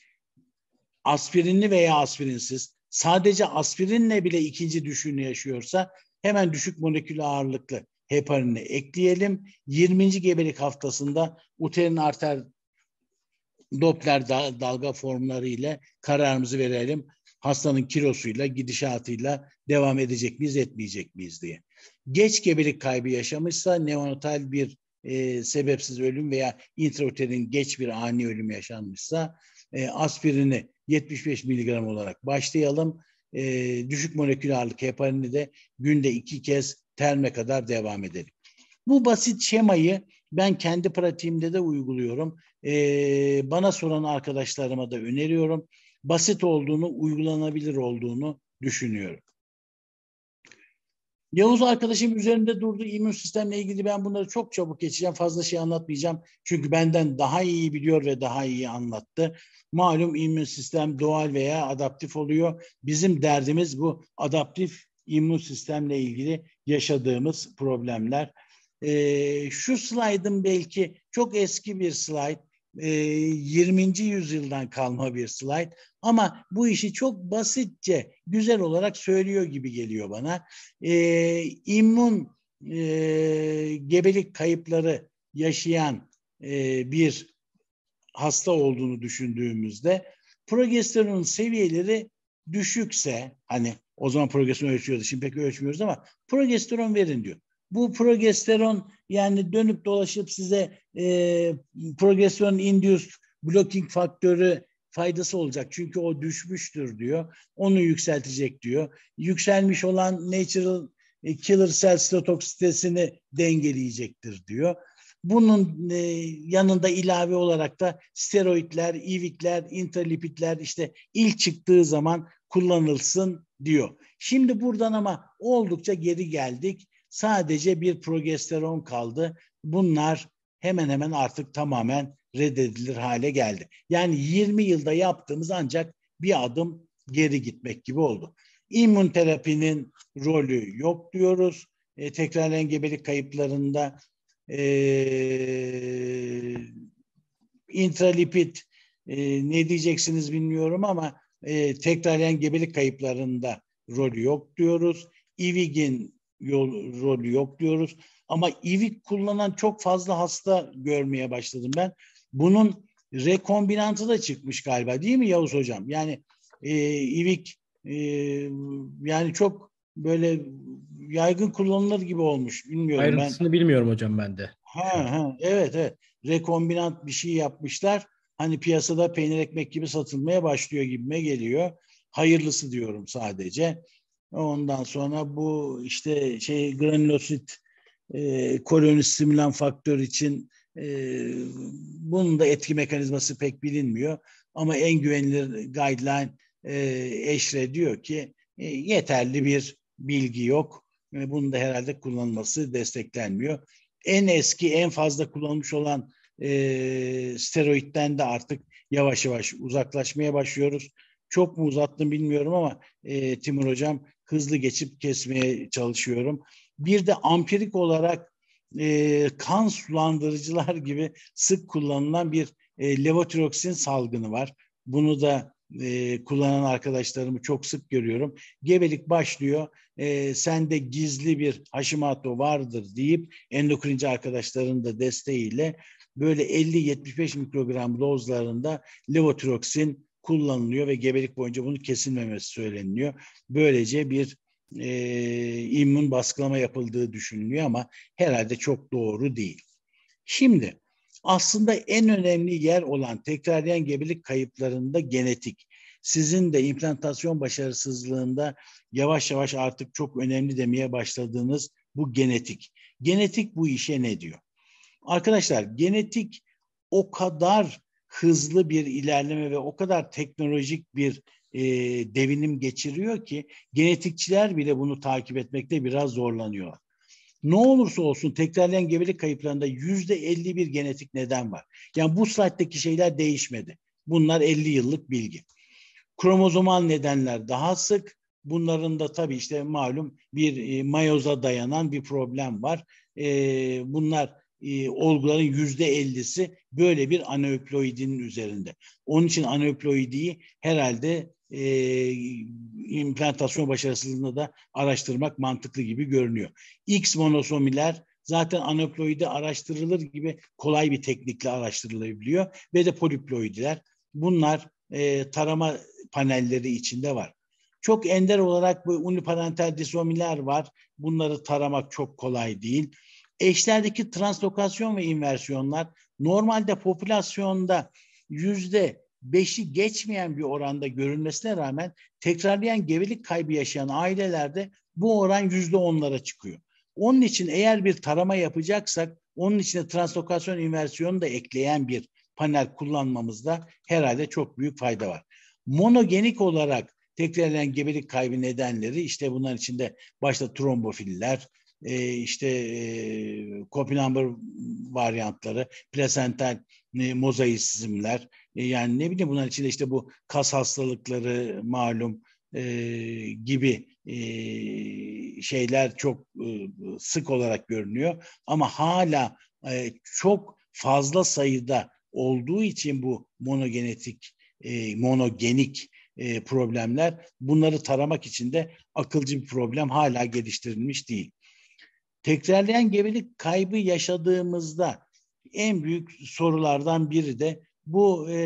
aspirinli veya aspirinsiz sadece aspirinle bile ikinci düşüğünü yaşıyorsa hemen düşük molekül ağırlıklı heparini ekleyelim. 20. gebelik haftasında uterin arter Doppler dalga formları ile kararımızı verelim. Hastanın kilosuyla, gidişatıyla devam edecek miyiz, etmeyecek miyiz diye. Geç gebelik kaybı yaşamışsa neonatal bir e, sebepsiz ölüm veya intrauterin geç bir ani ölüm yaşanmışsa e, aspirini 75 miligram olarak başlayalım. E, düşük molekül ağırlık heparini de günde iki kez terme kadar devam edelim. Bu basit şemayı ben kendi pratiğimde de uyguluyorum. Ee, bana soran arkadaşlarıma da öneriyorum. Basit olduğunu, uygulanabilir olduğunu düşünüyorum. Yavuz arkadaşım üzerinde durdu. İmmün sistemle ilgili ben bunları çok çabuk geçeceğim. Fazla şey anlatmayacağım. Çünkü benden daha iyi biliyor ve daha iyi anlattı. Malum immün sistem doğal veya adaptif oluyor. Bizim derdimiz bu adaptif immün sistemle ilgili yaşadığımız problemler. Ee, şu slaydın belki çok eski bir slayt e, 20. yüzyıldan kalma bir slide ama bu işi çok basitçe güzel olarak söylüyor gibi geliyor bana. E, immün e, gebelik kayıpları yaşayan e, bir hasta olduğunu düşündüğümüzde progesteron seviyeleri düşükse hani o zaman progesteron ölçüyordu şimdi pek ölçmüyoruz ama progesteron verin diyor bu progesteron yani dönüp dolaşıp size e, progesteron induced blocking faktörü faydası olacak. Çünkü o düşmüştür diyor. Onu yükseltecek diyor. Yükselmiş olan natural e, killer cell sitotoksitesini dengeleyecektir diyor. Bunun e, yanında ilave olarak da steroidler, ivikler, intralipitler işte ilk çıktığı zaman kullanılsın diyor. Şimdi buradan ama oldukça geri geldik. Sadece bir progesteron kaldı. Bunlar hemen hemen artık tamamen reddedilir hale geldi. Yani 20 yılda yaptığımız ancak bir adım geri gitmek gibi oldu. İmmün terapinin rolü yok diyoruz. E, tekrar engebelik kayıplarında e, intralipid e, ne diyeceksiniz bilmiyorum ama e, tekrar engebelik kayıplarında rolü yok diyoruz. İvigin yol, rolü yok diyoruz. Ama e ivik kullanan çok fazla hasta görmeye başladım ben. Bunun rekombinantı da çıkmış galiba değil mi Yavuz Hocam? Yani e, e ivik e, yani çok böyle yaygın kullanılır gibi olmuş. Bilmiyorum Ayrıntısını ben. bilmiyorum hocam ben de. Ha, ha, evet evet. Rekombinant bir şey yapmışlar. Hani piyasada peynir ekmek gibi satılmaya başlıyor gibime geliyor. Hayırlısı diyorum sadece. Ondan sonra bu işte şey granulosit e, koloni stimülan faktör için e, bunun da etki mekanizması pek bilinmiyor. Ama en güvenilir guideline e, eşre diyor ki e, yeterli bir bilgi yok. E, bunun da herhalde kullanılması desteklenmiyor. En eski, en fazla kullanılmış olan e, steroidden de artık yavaş yavaş uzaklaşmaya başlıyoruz. Çok mu uzattım bilmiyorum ama e, Timur Hocam hızlı geçip kesmeye çalışıyorum. Bir de ampirik olarak e, kan sulandırıcılar (laughs) gibi sık kullanılan bir e, levotiroksin salgını var. Bunu da e, kullanan arkadaşlarımı çok sık görüyorum. Gebelik başlıyor, e, sende gizli bir Hashimoto vardır deyip endokrinci arkadaşların da desteğiyle böyle 50-75 mikrogram dozlarında levotiroksin kullanılıyor ve gebelik boyunca bunun kesilmemesi söyleniliyor. Böylece bir e, immün baskılama yapıldığı düşünülüyor ama herhalde çok doğru değil. Şimdi aslında en önemli yer olan tekrarlayan gebelik kayıplarında genetik. Sizin de implantasyon başarısızlığında yavaş yavaş artık çok önemli demeye başladığınız bu genetik. Genetik bu işe ne diyor? Arkadaşlar genetik o kadar hızlı bir ilerleme ve o kadar teknolojik bir e, devinim geçiriyor ki genetikçiler bile bunu takip etmekte biraz zorlanıyorlar. Ne olursa olsun tekrarlayan gebelik kayıplarında yüzde 51 genetik neden var. Yani bu slayttaki şeyler değişmedi. Bunlar 50 yıllık bilgi. Kromozomal nedenler daha sık. Bunların da tabii işte malum bir e, mayoza dayanan bir problem var. E, bunlar e, olguların yüzde ellisi böyle bir aneuploidinin üzerinde. Onun için aneuploidiyi herhalde e, implantasyon başarısızlığında da araştırmak mantıklı gibi görünüyor. X monosomiler zaten aneuploidi araştırılır gibi kolay bir teknikle araştırılabiliyor ve de poliploidiler. Bunlar e, tarama panelleri içinde var. Çok ender olarak bu uniparental disomiler var. Bunları taramak çok kolay değil. Eşlerdeki translokasyon ve inversiyonlar normalde popülasyonda yüzde beşi geçmeyen bir oranda görülmesine rağmen tekrarlayan gebelik kaybı yaşayan ailelerde bu oran yüzde onlara çıkıyor. Onun için eğer bir tarama yapacaksak onun içine translokasyon inversiyonu da ekleyen bir panel kullanmamızda herhalde çok büyük fayda var. Monogenik olarak tekrarlayan gebelik kaybı nedenleri işte bunların içinde başta trombofiller, e, işte e, Copy-Number varyantları, plasental e, mozaisizmler, e, yani ne bileyim bunların içinde işte bu kas hastalıkları malum e, gibi e, şeyler çok e, sık olarak görünüyor. Ama hala e, çok fazla sayıda olduğu için bu monogenetik, e, monogenik e, problemler bunları taramak için de akılcı bir problem hala geliştirilmiş değil. Tekrarlayan gebelik kaybı yaşadığımızda en büyük sorulardan biri de bu e,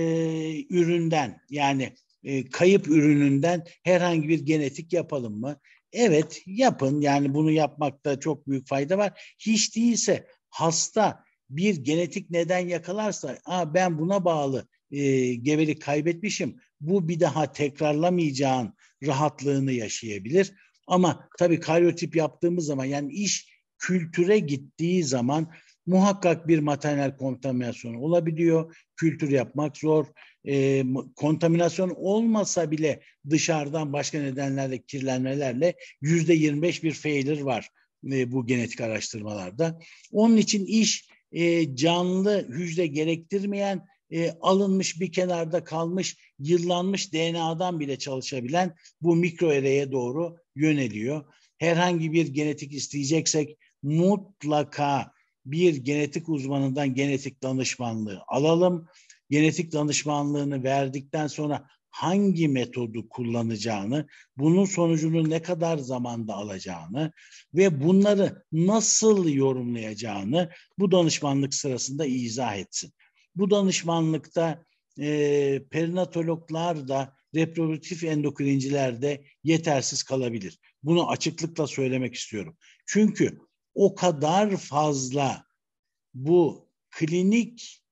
üründen yani e, kayıp ürününden herhangi bir genetik yapalım mı? Evet yapın yani bunu yapmakta çok büyük fayda var. Hiç değilse hasta bir genetik neden yakalarsa Aa, ben buna bağlı e, gebelik kaybetmişim bu bir daha tekrarlamayacağın rahatlığını yaşayabilir. Ama tabii karyotip yaptığımız zaman yani iş kültüre gittiği zaman muhakkak bir maternal kontaminasyon olabiliyor. Kültür yapmak zor. E, kontaminasyon olmasa bile dışarıdan başka nedenlerle kirlenmelerle yüzde 25 bir failure var e, bu genetik araştırmalarda. Onun için iş e, canlı hücre gerektirmeyen e, alınmış bir kenarda kalmış yıllanmış DNA'dan bile çalışabilen bu mikro doğru yöneliyor. Herhangi bir genetik isteyeceksek mutlaka bir genetik uzmanından genetik danışmanlığı alalım. Genetik danışmanlığını verdikten sonra hangi metodu kullanacağını, bunun sonucunu ne kadar zamanda alacağını ve bunları nasıl yorumlayacağını bu danışmanlık sırasında izah etsin. Bu danışmanlıkta e, perinatologlar da reproduktif endokrinciler de yetersiz kalabilir. Bunu açıklıkla söylemek istiyorum. Çünkü o kadar fazla bu klinik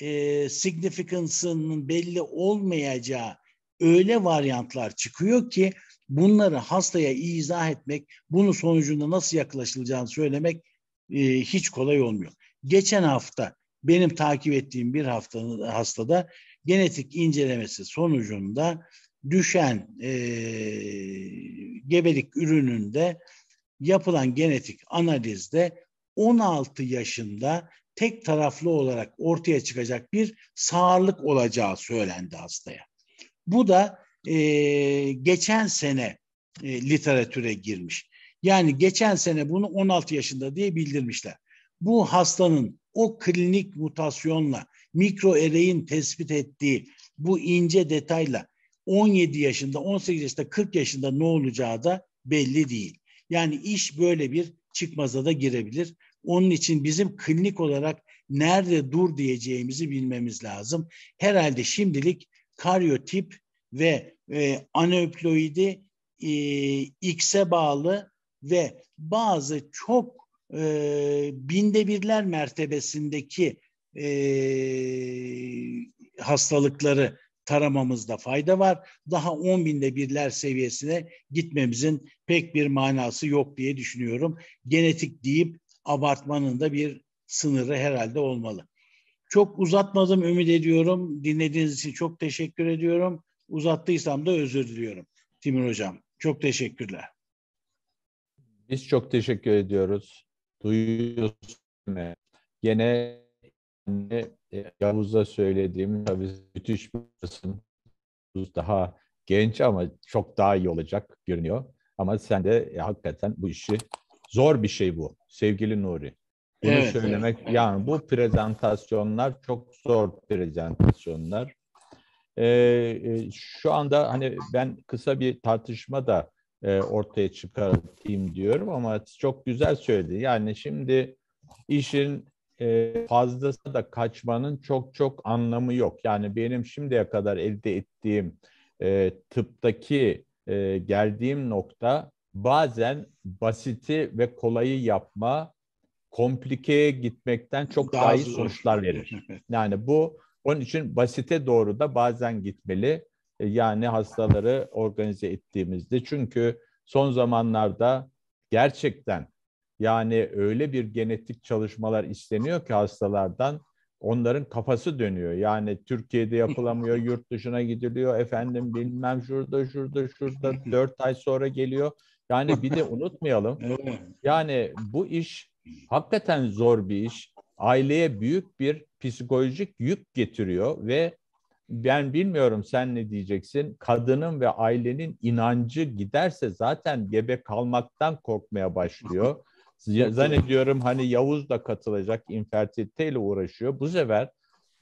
e, significance'ının belli olmayacağı öyle varyantlar çıkıyor ki bunları hastaya izah etmek, bunun sonucunda nasıl yaklaşılacağını söylemek e, hiç kolay olmuyor. Geçen hafta benim takip ettiğim bir haftanın hastada genetik incelemesi sonucunda düşen e, gebelik ürününde yapılan genetik analizde 16 yaşında tek taraflı olarak ortaya çıkacak bir sağırlık olacağı söylendi hastaya. Bu da e, geçen sene e, literatüre girmiş. Yani geçen sene bunu 16 yaşında diye bildirmişler. Bu hastanın o klinik mutasyonla mikro ereğin tespit ettiği bu ince detayla 17 yaşında, 18 yaşında, 40 yaşında ne olacağı da belli değil. Yani iş böyle bir çıkmaza da girebilir. Onun için bizim klinik olarak nerede dur diyeceğimizi bilmemiz lazım. Herhalde şimdilik karyotip ve e, anöploidi e, X'e bağlı ve bazı çok e, binde birler mertebesindeki e, hastalıkları taramamızda fayda var. Daha 10 binde birler seviyesine gitmemizin pek bir manası yok diye düşünüyorum. Genetik deyip abartmanın da bir sınırı herhalde olmalı. Çok uzatmadım ümit ediyorum. Dinlediğiniz için çok teşekkür ediyorum. Uzattıysam da özür diliyorum. Timur Hocam çok teşekkürler. Biz çok teşekkür ediyoruz. Duyuyoruz. Gene e, Yavuz'a söylediğim tabii müthiş bir kısım daha genç ama çok daha iyi olacak görünüyor. Ama sen de e, hakikaten bu işi zor bir şey bu sevgili Nuri. Bunu evet, söylemek evet. yani bu prezentasyonlar çok zor prezentasyonlar. Ee, e, şu anda hani ben kısa bir tartışma da e, ortaya çıkartayım diyorum ama çok güzel söyledi. Yani şimdi işin e, fazlası da kaçmanın çok çok anlamı yok. Yani benim şimdiye kadar elde ettiğim e, tıptaki e, geldiğim nokta bazen basiti ve kolayı yapma komplikeye gitmekten çok daha, daha iyi sonuçlar verir. (laughs) yani bu onun için basite doğru da bazen gitmeli. E, yani hastaları organize ettiğimizde çünkü son zamanlarda gerçekten yani öyle bir genetik çalışmalar isteniyor ki hastalardan onların kafası dönüyor. Yani Türkiye'de yapılamıyor, yurt dışına gidiliyor. Efendim bilmem şurada, şurada, şurada dört ay sonra geliyor. Yani bir de unutmayalım. (laughs) Yani bu iş hakikaten zor bir iş. Aileye büyük bir psikolojik yük getiriyor ve ben bilmiyorum sen ne diyeceksin. Kadının ve ailenin inancı giderse zaten gebe kalmaktan korkmaya başlıyor. (laughs) Zannediyorum hani Yavuz da katılacak infertiliteyle uğraşıyor. Bu sefer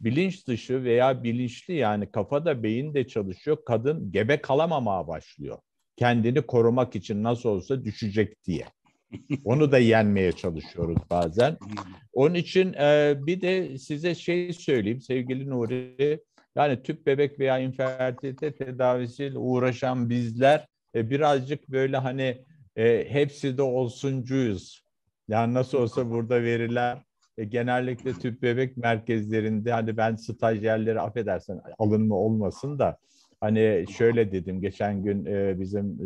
bilinç dışı veya bilinçli yani kafada beyin de çalışıyor. Kadın gebe kalamamaya başlıyor. Kendini korumak için nasıl olsa düşecek diye. Onu da yenmeye çalışıyoruz bazen. Onun için e, bir de size şey söyleyeyim sevgili Nuri. Yani tüp bebek veya infertilite tedavisiyle uğraşan bizler e, birazcık böyle hani e, hepsi de olsuncuyuz. Yani nasıl olsa burada veriler e, genellikle tüp bebek merkezlerinde hani ben stajyerleri affedersen alınma olmasın da hani şöyle dedim geçen gün e, bizim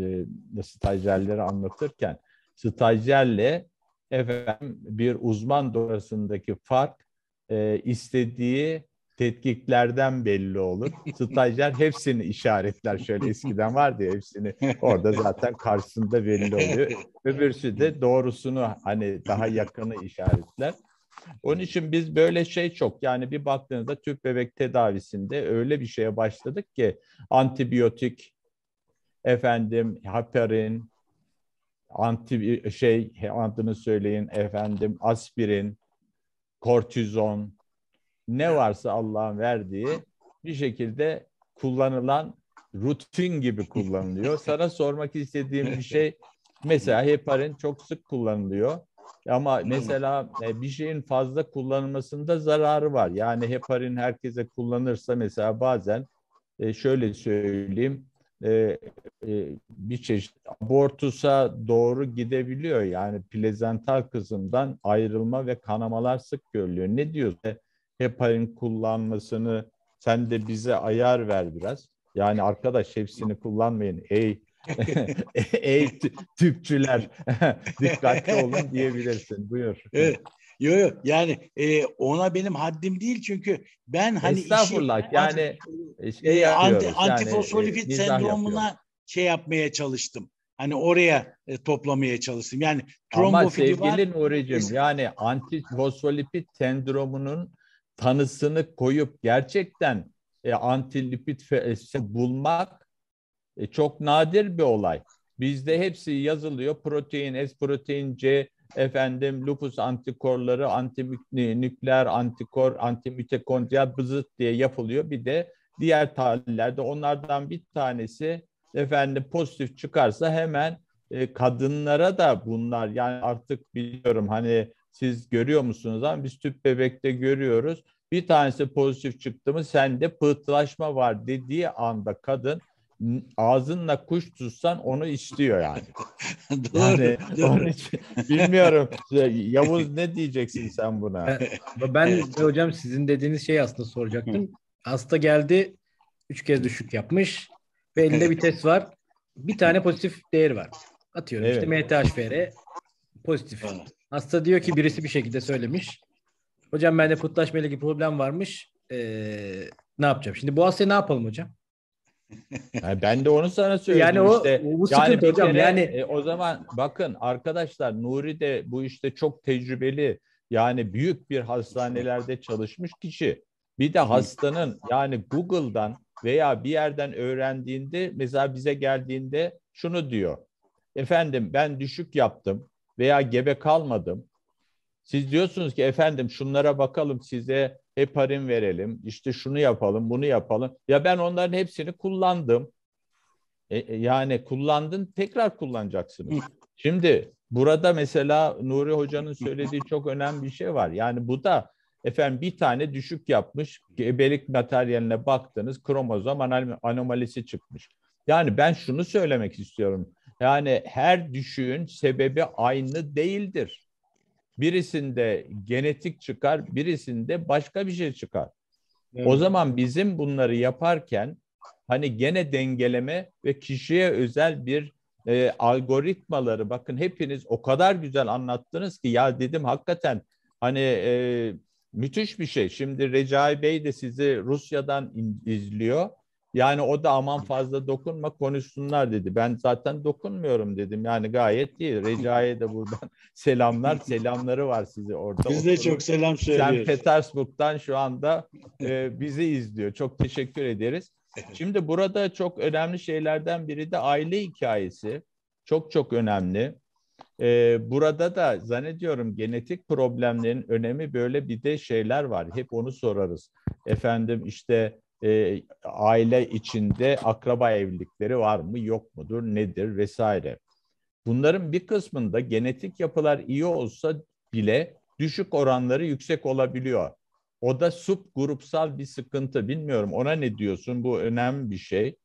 e, stajyerleri anlatırken stajyerle efendim bir uzman doğrusundaki fark e, istediği tetkiklerden belli olur. (laughs) Stajyer hepsini işaretler. Şöyle eskiden vardı ya hepsini orada zaten karşısında belli oluyor. Öbürsü de doğrusunu hani daha yakını işaretler. Onun için biz böyle şey çok yani bir baktığınızda tüp bebek tedavisinde öyle bir şeye başladık ki antibiyotik efendim haperin, anti şey adını söyleyin efendim aspirin kortizon ne varsa Allah'ın verdiği bir şekilde kullanılan rutin gibi kullanılıyor. Sana sormak istediğim bir şey mesela heparin çok sık kullanılıyor. Ama mesela e, bir şeyin fazla kullanılmasında zararı var. Yani heparin herkese kullanırsa mesela bazen e, şöyle söyleyeyim e, bir çeşit abortusa doğru gidebiliyor. Yani plezental kızımdan ayrılma ve kanamalar sık görülüyor. Ne diyorsun? heparin kullanmasını sen de bize ayar ver biraz. Yani arkadaş hepsini kullanmayın. Ey (laughs) ey tüpçüler (laughs) dikkatli olun diyebilirsin. Buyur. Evet. Yo yo yani e, ona benim haddim değil çünkü ben hani Estağfurullah işi, yani şey e, anti, antifosfolipit yani, e, sendromuna yapıyor. şey yapmaya çalıştım. Hani oraya e, toplamaya çalıştım. Yani trombofili Ama sevgili var. Nuri'cim yani antifosfolipid sendromunun tanısını koyup gerçekten e, antilipid e, bulmak e, çok nadir bir olay. Bizde hepsi yazılıyor. Protein, S protein, C efendim lupus antikorları, antinükleer antikor, antimitokondriyal bızıt diye yapılıyor. Bir de diğer tahlillerde onlardan bir tanesi efendim pozitif çıkarsa hemen e, kadınlara da bunlar yani artık biliyorum hani siz görüyor musunuz ama biz tüp bebekte görüyoruz. Bir tanesi pozitif çıktı mı sende pıhtılaşma var dediği anda kadın ağzınla kuş tutsan onu işliyor yani. (laughs) doğru. Yani doğru. Onun için bilmiyorum. Yavuz ne diyeceksin sen buna? Ben evet. hocam sizin dediğiniz şeyi aslında soracaktım. Hasta geldi üç kez düşük yapmış ve elinde bir test var. Bir tane pozitif değeri var. Atıyorum evet. işte MTHFR pozitif. Evet. Hasta diyor ki birisi bir şekilde söylemiş. Hocam bende kutlaşma ile ilgili problem varmış. Ee, ne yapacağım? Şimdi bu hastaya ne yapalım hocam? (laughs) Yani ben de onu sana söyledim yani o, işte. bu yani sıkıntı hocam. Kere, yani e, o zaman bakın arkadaşlar Nuri de bu işte çok tecrübeli. Yani büyük bir hastanelerde çalışmış kişi. Bir de hastanın yani Google'dan veya bir yerden öğrendiğinde mesela bize geldiğinde şunu diyor. Efendim ben düşük yaptım veya gebe kalmadım. Siz diyorsunuz ki efendim şunlara bakalım size heparin verelim, işte şunu yapalım, bunu yapalım. Ya ben onların hepsini kullandım. E, e yani kullandın, tekrar kullanacaksınız. Şimdi burada mesela Nuri Hoca'nın söylediği çok önemli bir şey var. Yani bu da efendim bir tane düşük yapmış, gebelik materyaline baktınız, kromozom anomalisi çıkmış. Yani ben şunu söylemek istiyorum. Yani her düşüğün sebebi aynı değildir. Birisinde genetik çıkar, birisinde başka bir şey çıkar. Evet. O zaman bizim bunları yaparken hani gene dengeleme ve kişiye özel bir e, algoritmaları bakın hepiniz o kadar güzel anlattınız ki ya dedim hakikaten hani e, müthiş bir şey. Şimdi Recai Bey de sizi Rusya'dan izliyor. Yani o da aman fazla dokunma konuşsunlar dedi. Ben zaten dokunmuyorum dedim. Yani gayet iyi. Recai'ye de buradan (laughs) selamlar. Selamları var sizi orada. Biz de Oturun. çok selam söylüyoruz. Sen Petersburg'dan şu anda e, bizi izliyor. Çok teşekkür ederiz. Şimdi burada çok önemli şeylerden biri de aile hikayesi. Çok çok önemli. Ee, burada da zannediyorum genetik problemlerin önemi böyle bir de şeyler var. Hep onu sorarız. Efendim işte e, aile içinde akraba evlilikleri var mı yok mudur nedir vesaire. Bunların bir kısmında genetik yapılar iyi olsa bile düşük oranları yüksek olabiliyor. O da subgrupsal bir sıkıntı bilmiyorum ona ne diyorsun bu önemli bir şey.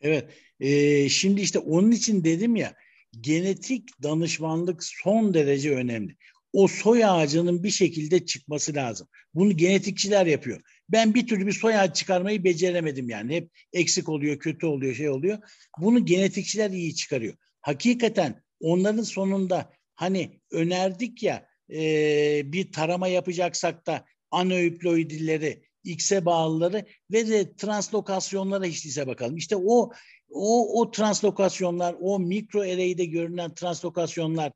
Evet e, şimdi işte onun için dedim ya genetik danışmanlık son derece önemli. O soy ağacının bir şekilde çıkması lazım. Bunu genetikçiler yapıyor. Ben bir türlü bir soy ağacı çıkarmayı beceremedim yani. Hep eksik oluyor, kötü oluyor, şey oluyor. Bunu genetikçiler iyi çıkarıyor. Hakikaten onların sonunda hani önerdik ya e, bir tarama yapacaksak da anöiploidileri, X'e bağlıları ve de translokasyonlara hiç değilse bakalım. İşte o o, o translokasyonlar, o mikro array'de görünen translokasyonlar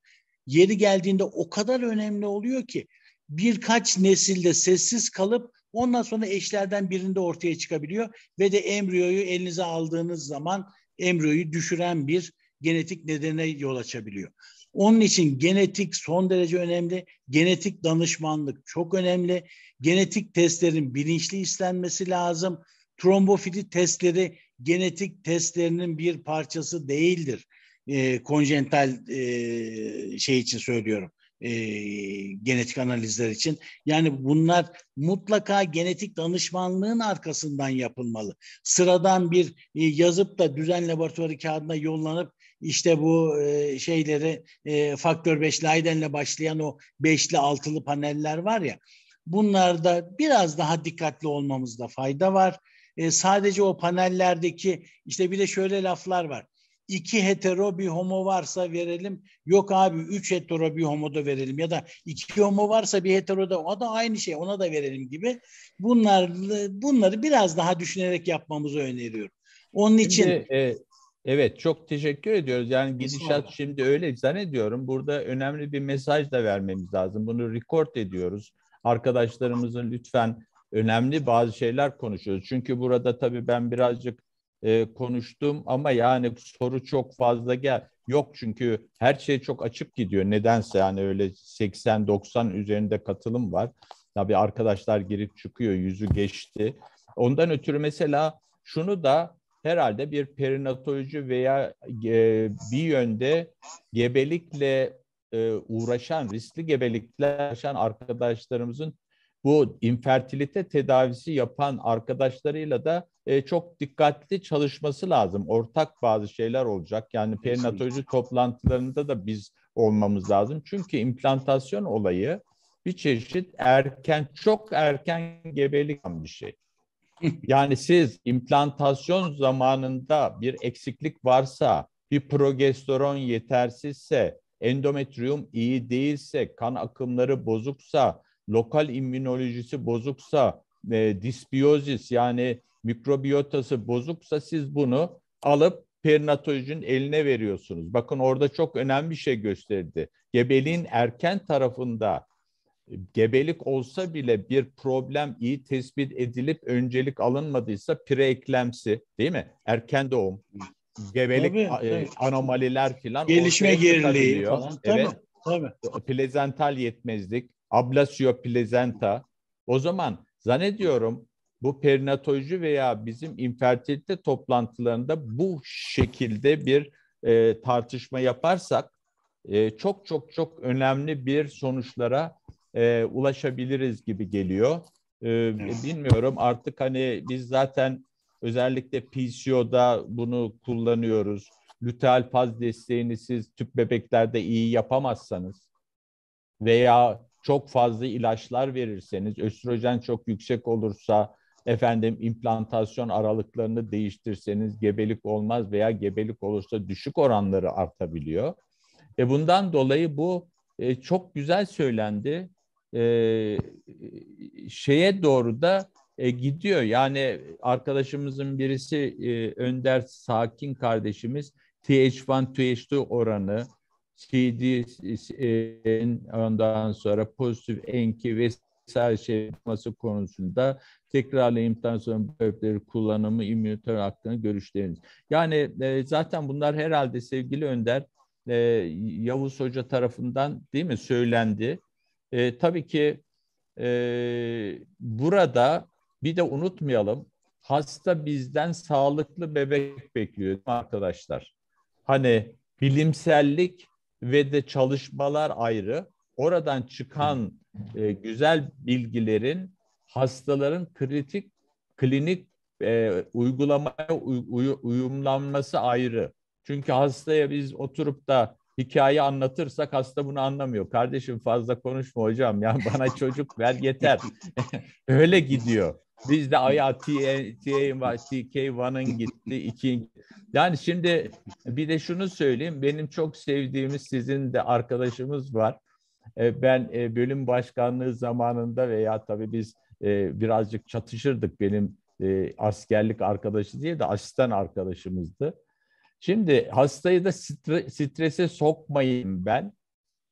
yeri geldiğinde o kadar önemli oluyor ki birkaç nesilde sessiz kalıp Ondan sonra eşlerden birinde ortaya çıkabiliyor ve de embriyoyu elinize aldığınız zaman embriyoyu düşüren bir genetik nedene yol açabiliyor. Onun için genetik son derece önemli. Genetik danışmanlık çok önemli. Genetik testlerin bilinçli istenmesi lazım. Trombofili testleri genetik testlerinin bir parçası değildir. E, konjental e, şey için söylüyorum e, genetik analizler için. Yani bunlar mutlaka genetik danışmanlığın arkasından yapılmalı. Sıradan bir e, yazıp da düzen laboratuvarı kağıdına yollanıp işte bu e, şeyleri e, faktör 5 Leiden'le başlayan o beşli altılı paneller var ya bunlarda biraz daha dikkatli olmamızda fayda var. E, sadece o panellerdeki işte bir de şöyle laflar var iki hetero bir homo varsa verelim. Yok abi üç hetero bir homo da verelim. Ya da iki homo varsa bir hetero da o da aynı şey ona da verelim gibi. Bunlar, bunları biraz daha düşünerek yapmamızı öneriyorum. Onun için... e, evet çok teşekkür ediyoruz. Yani gidişat şimdi öyle zannediyorum. Burada önemli bir mesaj da vermemiz lazım. Bunu rekord ediyoruz. Arkadaşlarımızın lütfen önemli bazı şeyler konuşuyoruz. Çünkü burada tabii ben birazcık e, konuştum ama yani soru çok fazla gel. Yok çünkü her şey çok açık gidiyor. Nedense yani öyle 80-90 üzerinde katılım var. Tabii arkadaşlar girip çıkıyor, yüzü geçti. Ondan ötürü mesela şunu da herhalde bir perinatoloji veya e, bir yönde gebelikle e, uğraşan, riskli gebelikle uğraşan arkadaşlarımızın bu infertilite tedavisi yapan arkadaşlarıyla da e, çok dikkatli çalışması lazım. Ortak bazı şeyler olacak. Yani perinatoloji toplantılarında da biz olmamız lazım. Çünkü implantasyon olayı bir çeşit erken, çok erken gebelik bir şey. (laughs) Yani siz implantasyon zamanında bir eksiklik varsa, bir progesteron yetersizse, endometrium iyi değilse, kan akımları bozuksa, lokal immünolojisi bozuksa, e, disbiyozis yani mikrobiyotası bozuksa siz bunu alıp perinatolojinin eline veriyorsunuz. Bakın orada çok önemli bir şey gösterdi. Gebeliğin erken tarafında e, gebelik olsa bile bir problem iyi tespit edilip öncelik alınmadıysa preeklemsi değil mi? Erken doğum, gebelik tabii, e, tabii. anomaliler filan. Gelişme geriliği falan. Evet. Tabii. Plezental yetmezlik, ablasio plezenta. O zaman zannediyorum bu perinatoloji veya bizim infertilite toplantılarında bu şekilde bir e, tartışma yaparsak e, çok çok çok önemli bir sonuçlara e, ulaşabiliriz gibi geliyor. E, Bilmiyorum artık hani biz zaten özellikle PCO'da bunu kullanıyoruz. Lüteal faz desteğini siz tüp bebeklerde iyi yapamazsanız veya çok fazla ilaçlar verirseniz, östrojen çok yüksek olursa, efendim implantasyon aralıklarını değiştirseniz gebelik olmaz veya gebelik olursa düşük oranları artabiliyor. E bundan dolayı bu e, çok güzel söylendi. E, şeye doğru da e, gidiyor. Yani arkadaşımızın birisi e, Önder Sakin kardeşimiz TH1 TH2 oranı CD'nin ondan sonra pozitif enki vesaire şey yapması konusunda tekrarlı imtihan böbrekleri kullanımı, immünitör hakkını görüşleriniz. Yani e, zaten bunlar herhalde sevgili Önder e, Yavuz Hoca tarafından değil mi söylendi. E, tabii ki e, burada bir de unutmayalım hasta bizden sağlıklı bebek bekliyor arkadaşlar. Hani bilimsellik ve de çalışmalar ayrı. Oradan çıkan e, güzel bilgilerin hastaların kritik klinik e, uygulamaya uy, uy, uyumlanması ayrı. Çünkü hastaya biz oturup da hikaye anlatırsak hasta bunu anlamıyor. Kardeşim fazla konuşma hocam ya bana çocuk ver yeter. (laughs) Öyle gidiyor. Biz Bizde Aya TK1'ın gitti, iki. Yani şimdi bir de şunu söyleyeyim. Benim çok sevdiğimiz sizin de arkadaşımız var. E, ben e, bölüm başkanlığı zamanında veya tabii biz e, birazcık çatışırdık benim askerlik arkadaşı diye de asistan arkadaşımızdı. Şimdi hastayı da strese sokmayayım ben.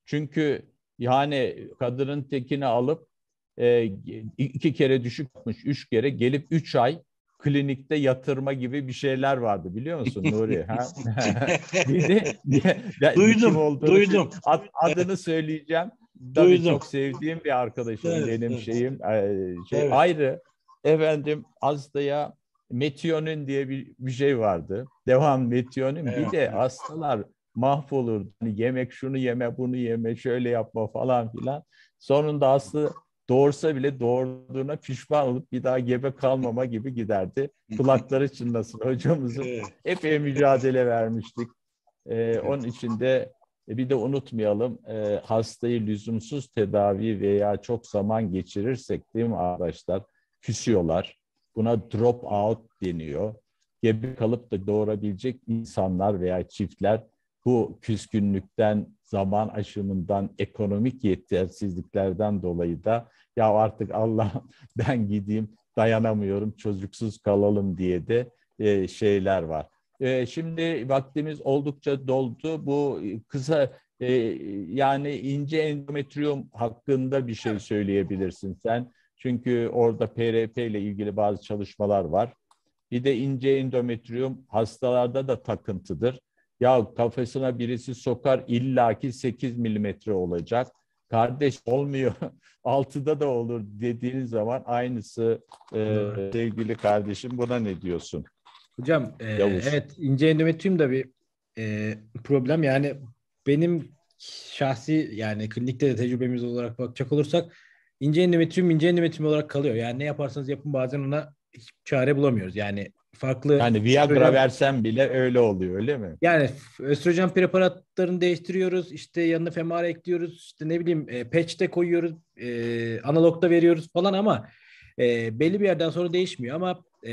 Çünkü yani kadının tekini alıp e, iki kere düşük yapmış, üç kere gelip üç ay klinikte yatırma gibi bir şeyler vardı biliyor musun Nuri? Ha? (laughs) bir de, duydum, duydum. Ad, adını söyleyeceğim. Tabii duydum. çok sevdiğim bir arkadaşım evet, benim evet. şeyim. E, şey, evet. Ayrı efendim Azda'ya Metionin diye bir, bir şey vardı. Devam Metionin. Bir de hastalar mahvolur. Hani yemek şunu yeme, bunu yeme, şöyle yapma falan filan. Sonunda hasta doğursa bile doğurduğuna pişman olup bir daha gebe kalmama gibi giderdi. (laughs) Kulakları çınlasın hocamızı. Evet. Epey mücadele vermiştik. Ee, evet. Onun için de e, bir de unutmayalım e, hastayı lüzumsuz tedavi veya çok zaman geçirirsek değil mi arkadaşlar? Küsüyorlar. Buna drop out deniyor. Gebe kalıp da doğurabilecek insanlar veya çiftler bu küskünlükten zaman aşımından, ekonomik yetersizliklerden dolayı da ya artık Allah (laughs) ben gideyim dayanamıyorum çocuksuz kalalım diye de e, şeyler var. E, şimdi vaktimiz oldukça doldu. Bu e, kısa e, yani ince endometriyom hakkında bir şey söyleyebilirsin sen. Çünkü orada PRP ile ilgili bazı çalışmalar var. Bir de ince endometriyom hastalarda da takıntıdır. Ya kafasına birisi sokar illaki 8 milimetre olacak. Kardeş olmuyor. (laughs) Altıda da olur dediğin zaman aynısı e, sevgili kardeşim buna ne diyorsun? Hocam e, evet ince endometrium da bir e, problem. Yani benim şahsi yani klinikte de tecrübemiz olarak bakacak olursak ince endometrium ince endometrium olarak kalıyor. Yani ne yaparsanız yapın bazen ona hiçbir çare bulamıyoruz. Yani farklı... Yani Viagra östrojen... versen bile öyle oluyor öyle mi? Yani östrojen preparatlarını değiştiriyoruz. işte yanına femara ekliyoruz. işte ne bileyim e, patch'te koyuyoruz. E, analogda veriyoruz falan ama e, belli bir yerden sonra değişmiyor ama e,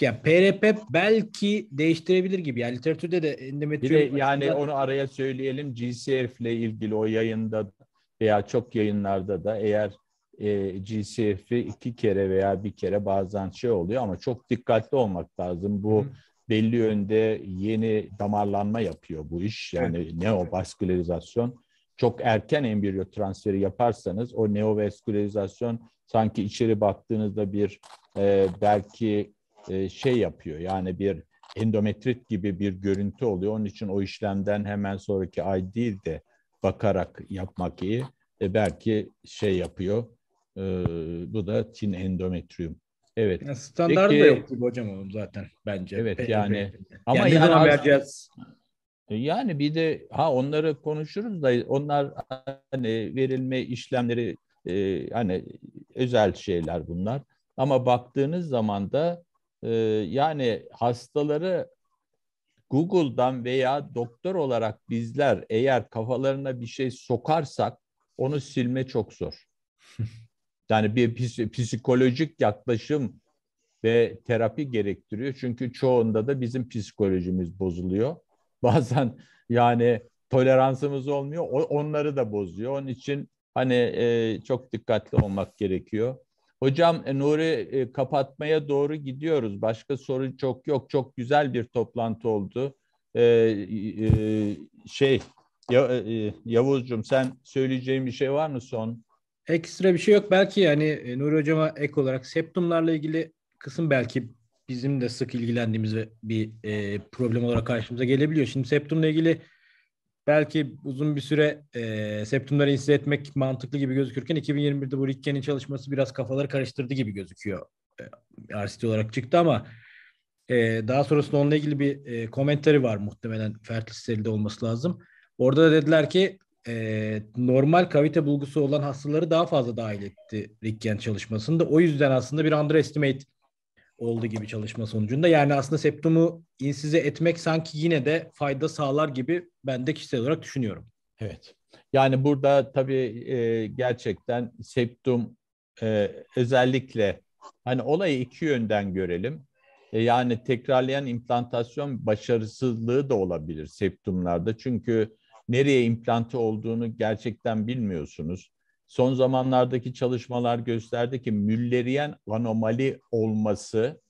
ya PRP belki değiştirebilir gibi. Yani literatürde de endometrium... Bir de yani da... onu araya söyleyelim. GCF ile ilgili o yayında veya çok yayınlarda da eğer e, GCF'i iki kere veya bir kere bazen şey oluyor ama çok dikkatli olmak lazım. Bu Hı. belli yönde yeni damarlanma yapıyor bu iş. Yani evet. neovaskülerizasyon. Çok erken embriyo transferi yaparsanız o neovaskülerizasyon sanki içeri baktığınızda bir e, belki e, şey yapıyor. Yani bir endometrit gibi bir görüntü oluyor. Onun için o işlemden hemen sonraki ay değil de bakarak yapmak iyi. E belki şey yapıyor, e, bu da çin endometrium. Evet. Yani standart Peki, da yok gibi hocam oğlum zaten bence. Evet yani ama yani, yani vereceğiz. E, yani bir de ha onları konuşuruz da onlar hani verilme işlemleri e, hani özel şeyler bunlar. Ama baktığınız zaman da e, yani hastaları Google'dan veya doktor olarak bizler eğer kafalarına bir şey sokarsak onu silme çok zor. (laughs) Yani bir psikolojik yaklaşım ve terapi gerektiriyor. Çünkü çoğunda da bizim psikolojimiz bozuluyor. (laughs) Bazen yani toleransımız olmuyor. Onları da bozuyor. Onun için hani e, çok dikkatli olmak gerekiyor. Hocam e, Nuri e, kapatmaya doğru gidiyoruz. Başka soru çok yok. Çok güzel bir toplantı oldu. E, e, şey ya, e, Yavuzcum sen söyleyeceğim bir şey var mı son? Ekstra bir şey yok. Belki yani e, Nuri Hocam'a ek olarak septumlarla ilgili kısım belki bizim de sık ilgilendiğimiz bir e, problem olarak karşımıza gelebiliyor. Şimdi septumla ilgili belki uzun bir süre e, septumları insile etmek mantıklı gibi gözükürken 2021'de bu Rikken'in çalışması biraz kafaları karıştırdı gibi gözüküyor. E, RCT olarak çıktı ama e, daha sonrasında onunla ilgili bir e, komentari var muhtemelen Fertil olması lazım. Orada da dediler ki e, normal kavite bulgusu olan hastaları daha fazla dahil etti Rikken çalışmasında. O yüzden aslında bir underestimate oldu gibi çalışma sonucunda. Yani aslında septumu insize etmek sanki yine de fayda sağlar gibi ben de kişisel olarak düşünüyorum. Evet. Yani burada tabii e, gerçekten septum e, özellikle hani olayı iki yönden görelim. E, yani tekrarlayan implantasyon başarısızlığı da olabilir septumlarda. Çünkü nereye implantı olduğunu gerçekten bilmiyorsunuz. Son zamanlardaki çalışmalar gösterdi ki mülleriyen anomali olması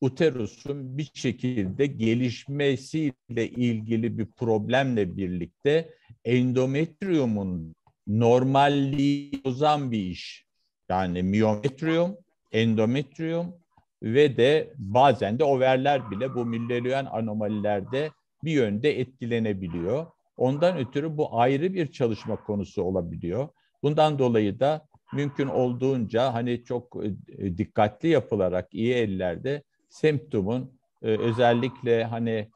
uterusun bir şekilde gelişmesiyle ilgili bir problemle birlikte endometriyumun normalliği bozan bir iş. Yani miyometriyum, endometriyum ve de bazen de overler bile bu mülleriyen anomalilerde bir yönde etkilenebiliyor. Ondan ötürü bu ayrı bir çalışma konusu olabiliyor. Bundan dolayı da mümkün olduğunca hani çok e, e, dikkatli yapılarak iyi ellerde semptomun e, özellikle hani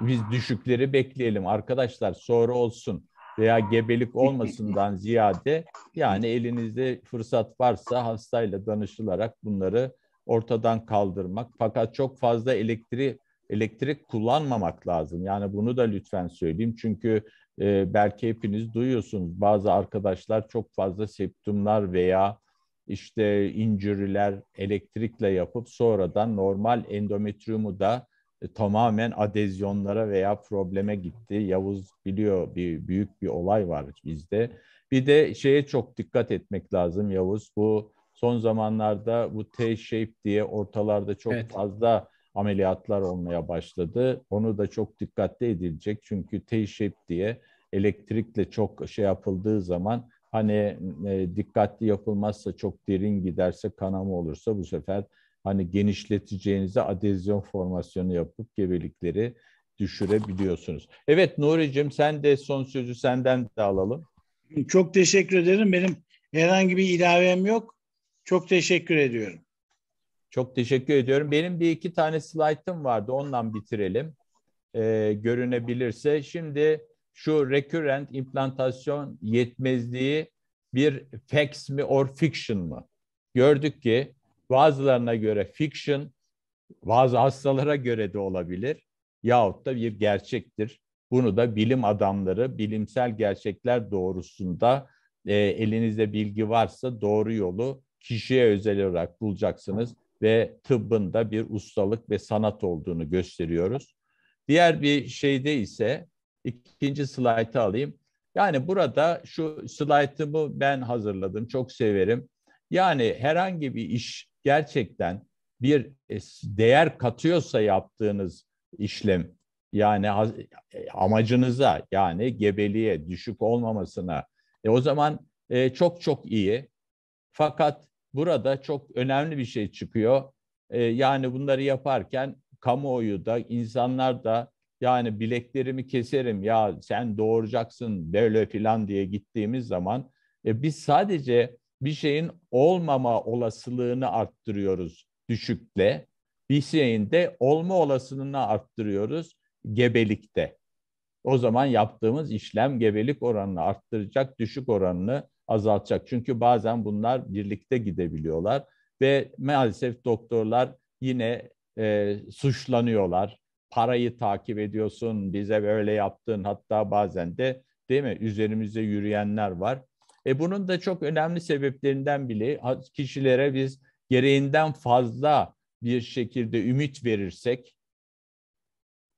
biz düşükleri bekleyelim arkadaşlar sonra olsun veya gebelik (laughs) olmasından ziyade yani elinizde fırsat varsa hastayla danışılarak bunları ortadan kaldırmak. Fakat çok fazla elektri elektrik kullanmamak lazım. Yani bunu da lütfen söyleyeyim. Çünkü e, belki hepiniz duyuyorsunuz bazı arkadaşlar çok fazla septumlar veya işte inciriler elektrikle yapıp sonradan normal endometriumu da e, tamamen adezyonlara veya probleme gitti. Yavuz biliyor bir büyük bir olay var bizde. Bir de şeye çok dikkat etmek lazım Yavuz. Bu son zamanlarda bu T-shape diye ortalarda çok evet. fazla ameliyatlar olmaya başladı. Onu da çok dikkatli edilecek çünkü T-shape diye elektrikle çok şey yapıldığı zaman hani e, dikkatli yapılmazsa çok derin giderse kanama olursa bu sefer hani genişleteceğinize adezyon formasyonu yapıp gebelikleri düşürebiliyorsunuz. Evet Nuri'cim sen de son sözü senden de alalım. Çok teşekkür ederim. Benim herhangi bir ilavem yok. Çok teşekkür ediyorum. Çok teşekkür ediyorum. Benim bir iki tane slaytım vardı. Ondan bitirelim. Ee, görünebilirse. Şimdi şu recurrent implantasyon yetmezliği bir facts mi or fiction mı? Gördük ki bazılarına göre fiction, bazı hastalara göre de olabilir yahut da bir gerçektir. Bunu da bilim adamları bilimsel gerçekler doğrusunda e, elinizde bilgi varsa doğru yolu kişiye özel olarak bulacaksınız ve tıbbın da bir ustalık ve sanat olduğunu gösteriyoruz. Diğer bir şeyde ise ikinci slaytı alayım. Yani burada şu slaytımı ben hazırladım. Çok severim. Yani herhangi bir iş gerçekten bir e, değer katıyorsa yaptığınız işlem yani e, amacınıza yani gebeliğe düşük olmamasına e, o zaman e, çok çok iyi. Fakat burada çok önemli bir şey çıkıyor. E, yani bunları yaparken kamuoyu da insanlar da yani bileklerimi keserim ya sen doğuracaksın böyle filan diye gittiğimiz zaman e, biz sadece bir şeyin olmama olasılığını arttırıyoruz düşükle. Bir şeyin de olma olasılığını arttırıyoruz gebelikte. O zaman yaptığımız işlem gebelik oranını arttıracak, düşük oranını azaltacak. Çünkü bazen bunlar birlikte gidebiliyorlar ve maalesef doktorlar yine e, suçlanıyorlar. Parayı takip ediyorsun, bize böyle yaptın hatta bazen de değil mi üzerimize yürüyenler var. E bunun da çok önemli sebeplerinden biri kişilere biz gereğinden fazla bir şekilde ümit verirsek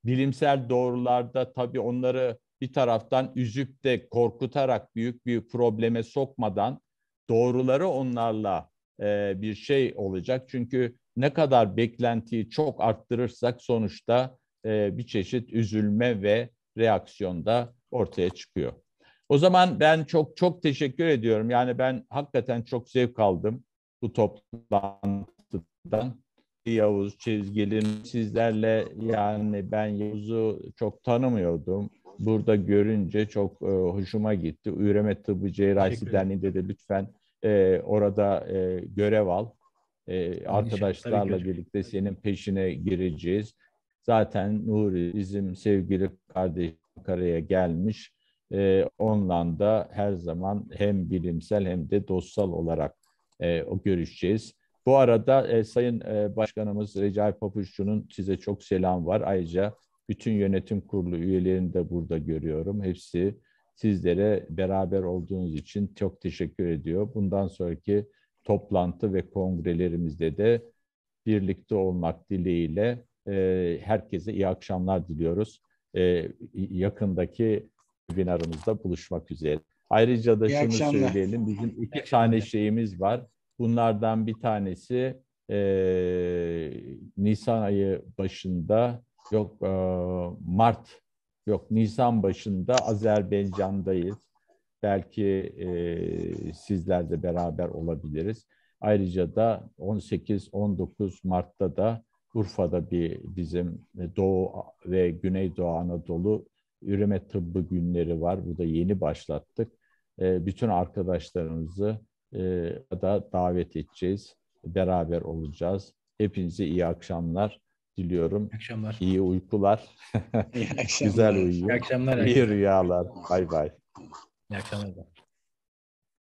bilimsel doğrularda tabii onları bir taraftan üzüp de korkutarak büyük bir probleme sokmadan doğruları onlarla e, bir şey olacak. Çünkü ne kadar beklentiyi çok arttırırsak sonuçta e, bir çeşit üzülme ve reaksiyonda ortaya çıkıyor. O zaman ben çok çok teşekkür ediyorum. Yani ben hakikaten çok zevk aldım bu toplantıdan. Yavuz Çizgil'in sizlerle yani ben Yavuz'u çok tanımıyordum burada görünce çok e, hoşuma gitti. Üreme Tıbbı Cerrahisi Derneği'nde de lütfen e, orada e, görev al. E, arkadaşlarla birlikte senin peşine gireceğiz. Zaten Nuri bizim sevgili kardeşim Ankara'ya gelmiş. E, onunla da her zaman hem bilimsel hem de dostsal olarak e, o görüşeceğiz. Bu arada e, Sayın e, Başkanımız Recai Papuççu'nun size çok selam var. Ayrıca bütün yönetim kurulu üyelerini de burada görüyorum. Hepsi sizlere beraber olduğunuz için çok teşekkür ediyor. Bundan sonraki toplantı ve kongrelerimizde de birlikte olmak dileğiyle e, herkese iyi akşamlar diliyoruz. E, yakındaki webinarımızda buluşmak üzere. Ayrıca da İyi şunu akşamlar. söyleyelim, bizim iki tane şeyimiz var. Bunlardan bir tanesi e, Nisan ayı başında Yok e, Mart, yok Nisan başında Azerbaycan'dayız. Belki e, sizlerle beraber olabiliriz. Ayrıca da 18-19 Mart'ta da Urfa'da bir bizim Doğu ve Güneydoğu Anadolu üreme tıbbı günleri var. Bu da yeni başlattık. E, bütün arkadaşlarımızı e, da davet edeceğiz. Beraber olacağız. Hepinize iyi akşamlar diliyorum. İyi akşamlar. İyi uykular. İyi (laughs) akşamlar. Güzel uyuyun. İyi akşamlar. İyi rüyalar. Bay bay. İyi akşamlar.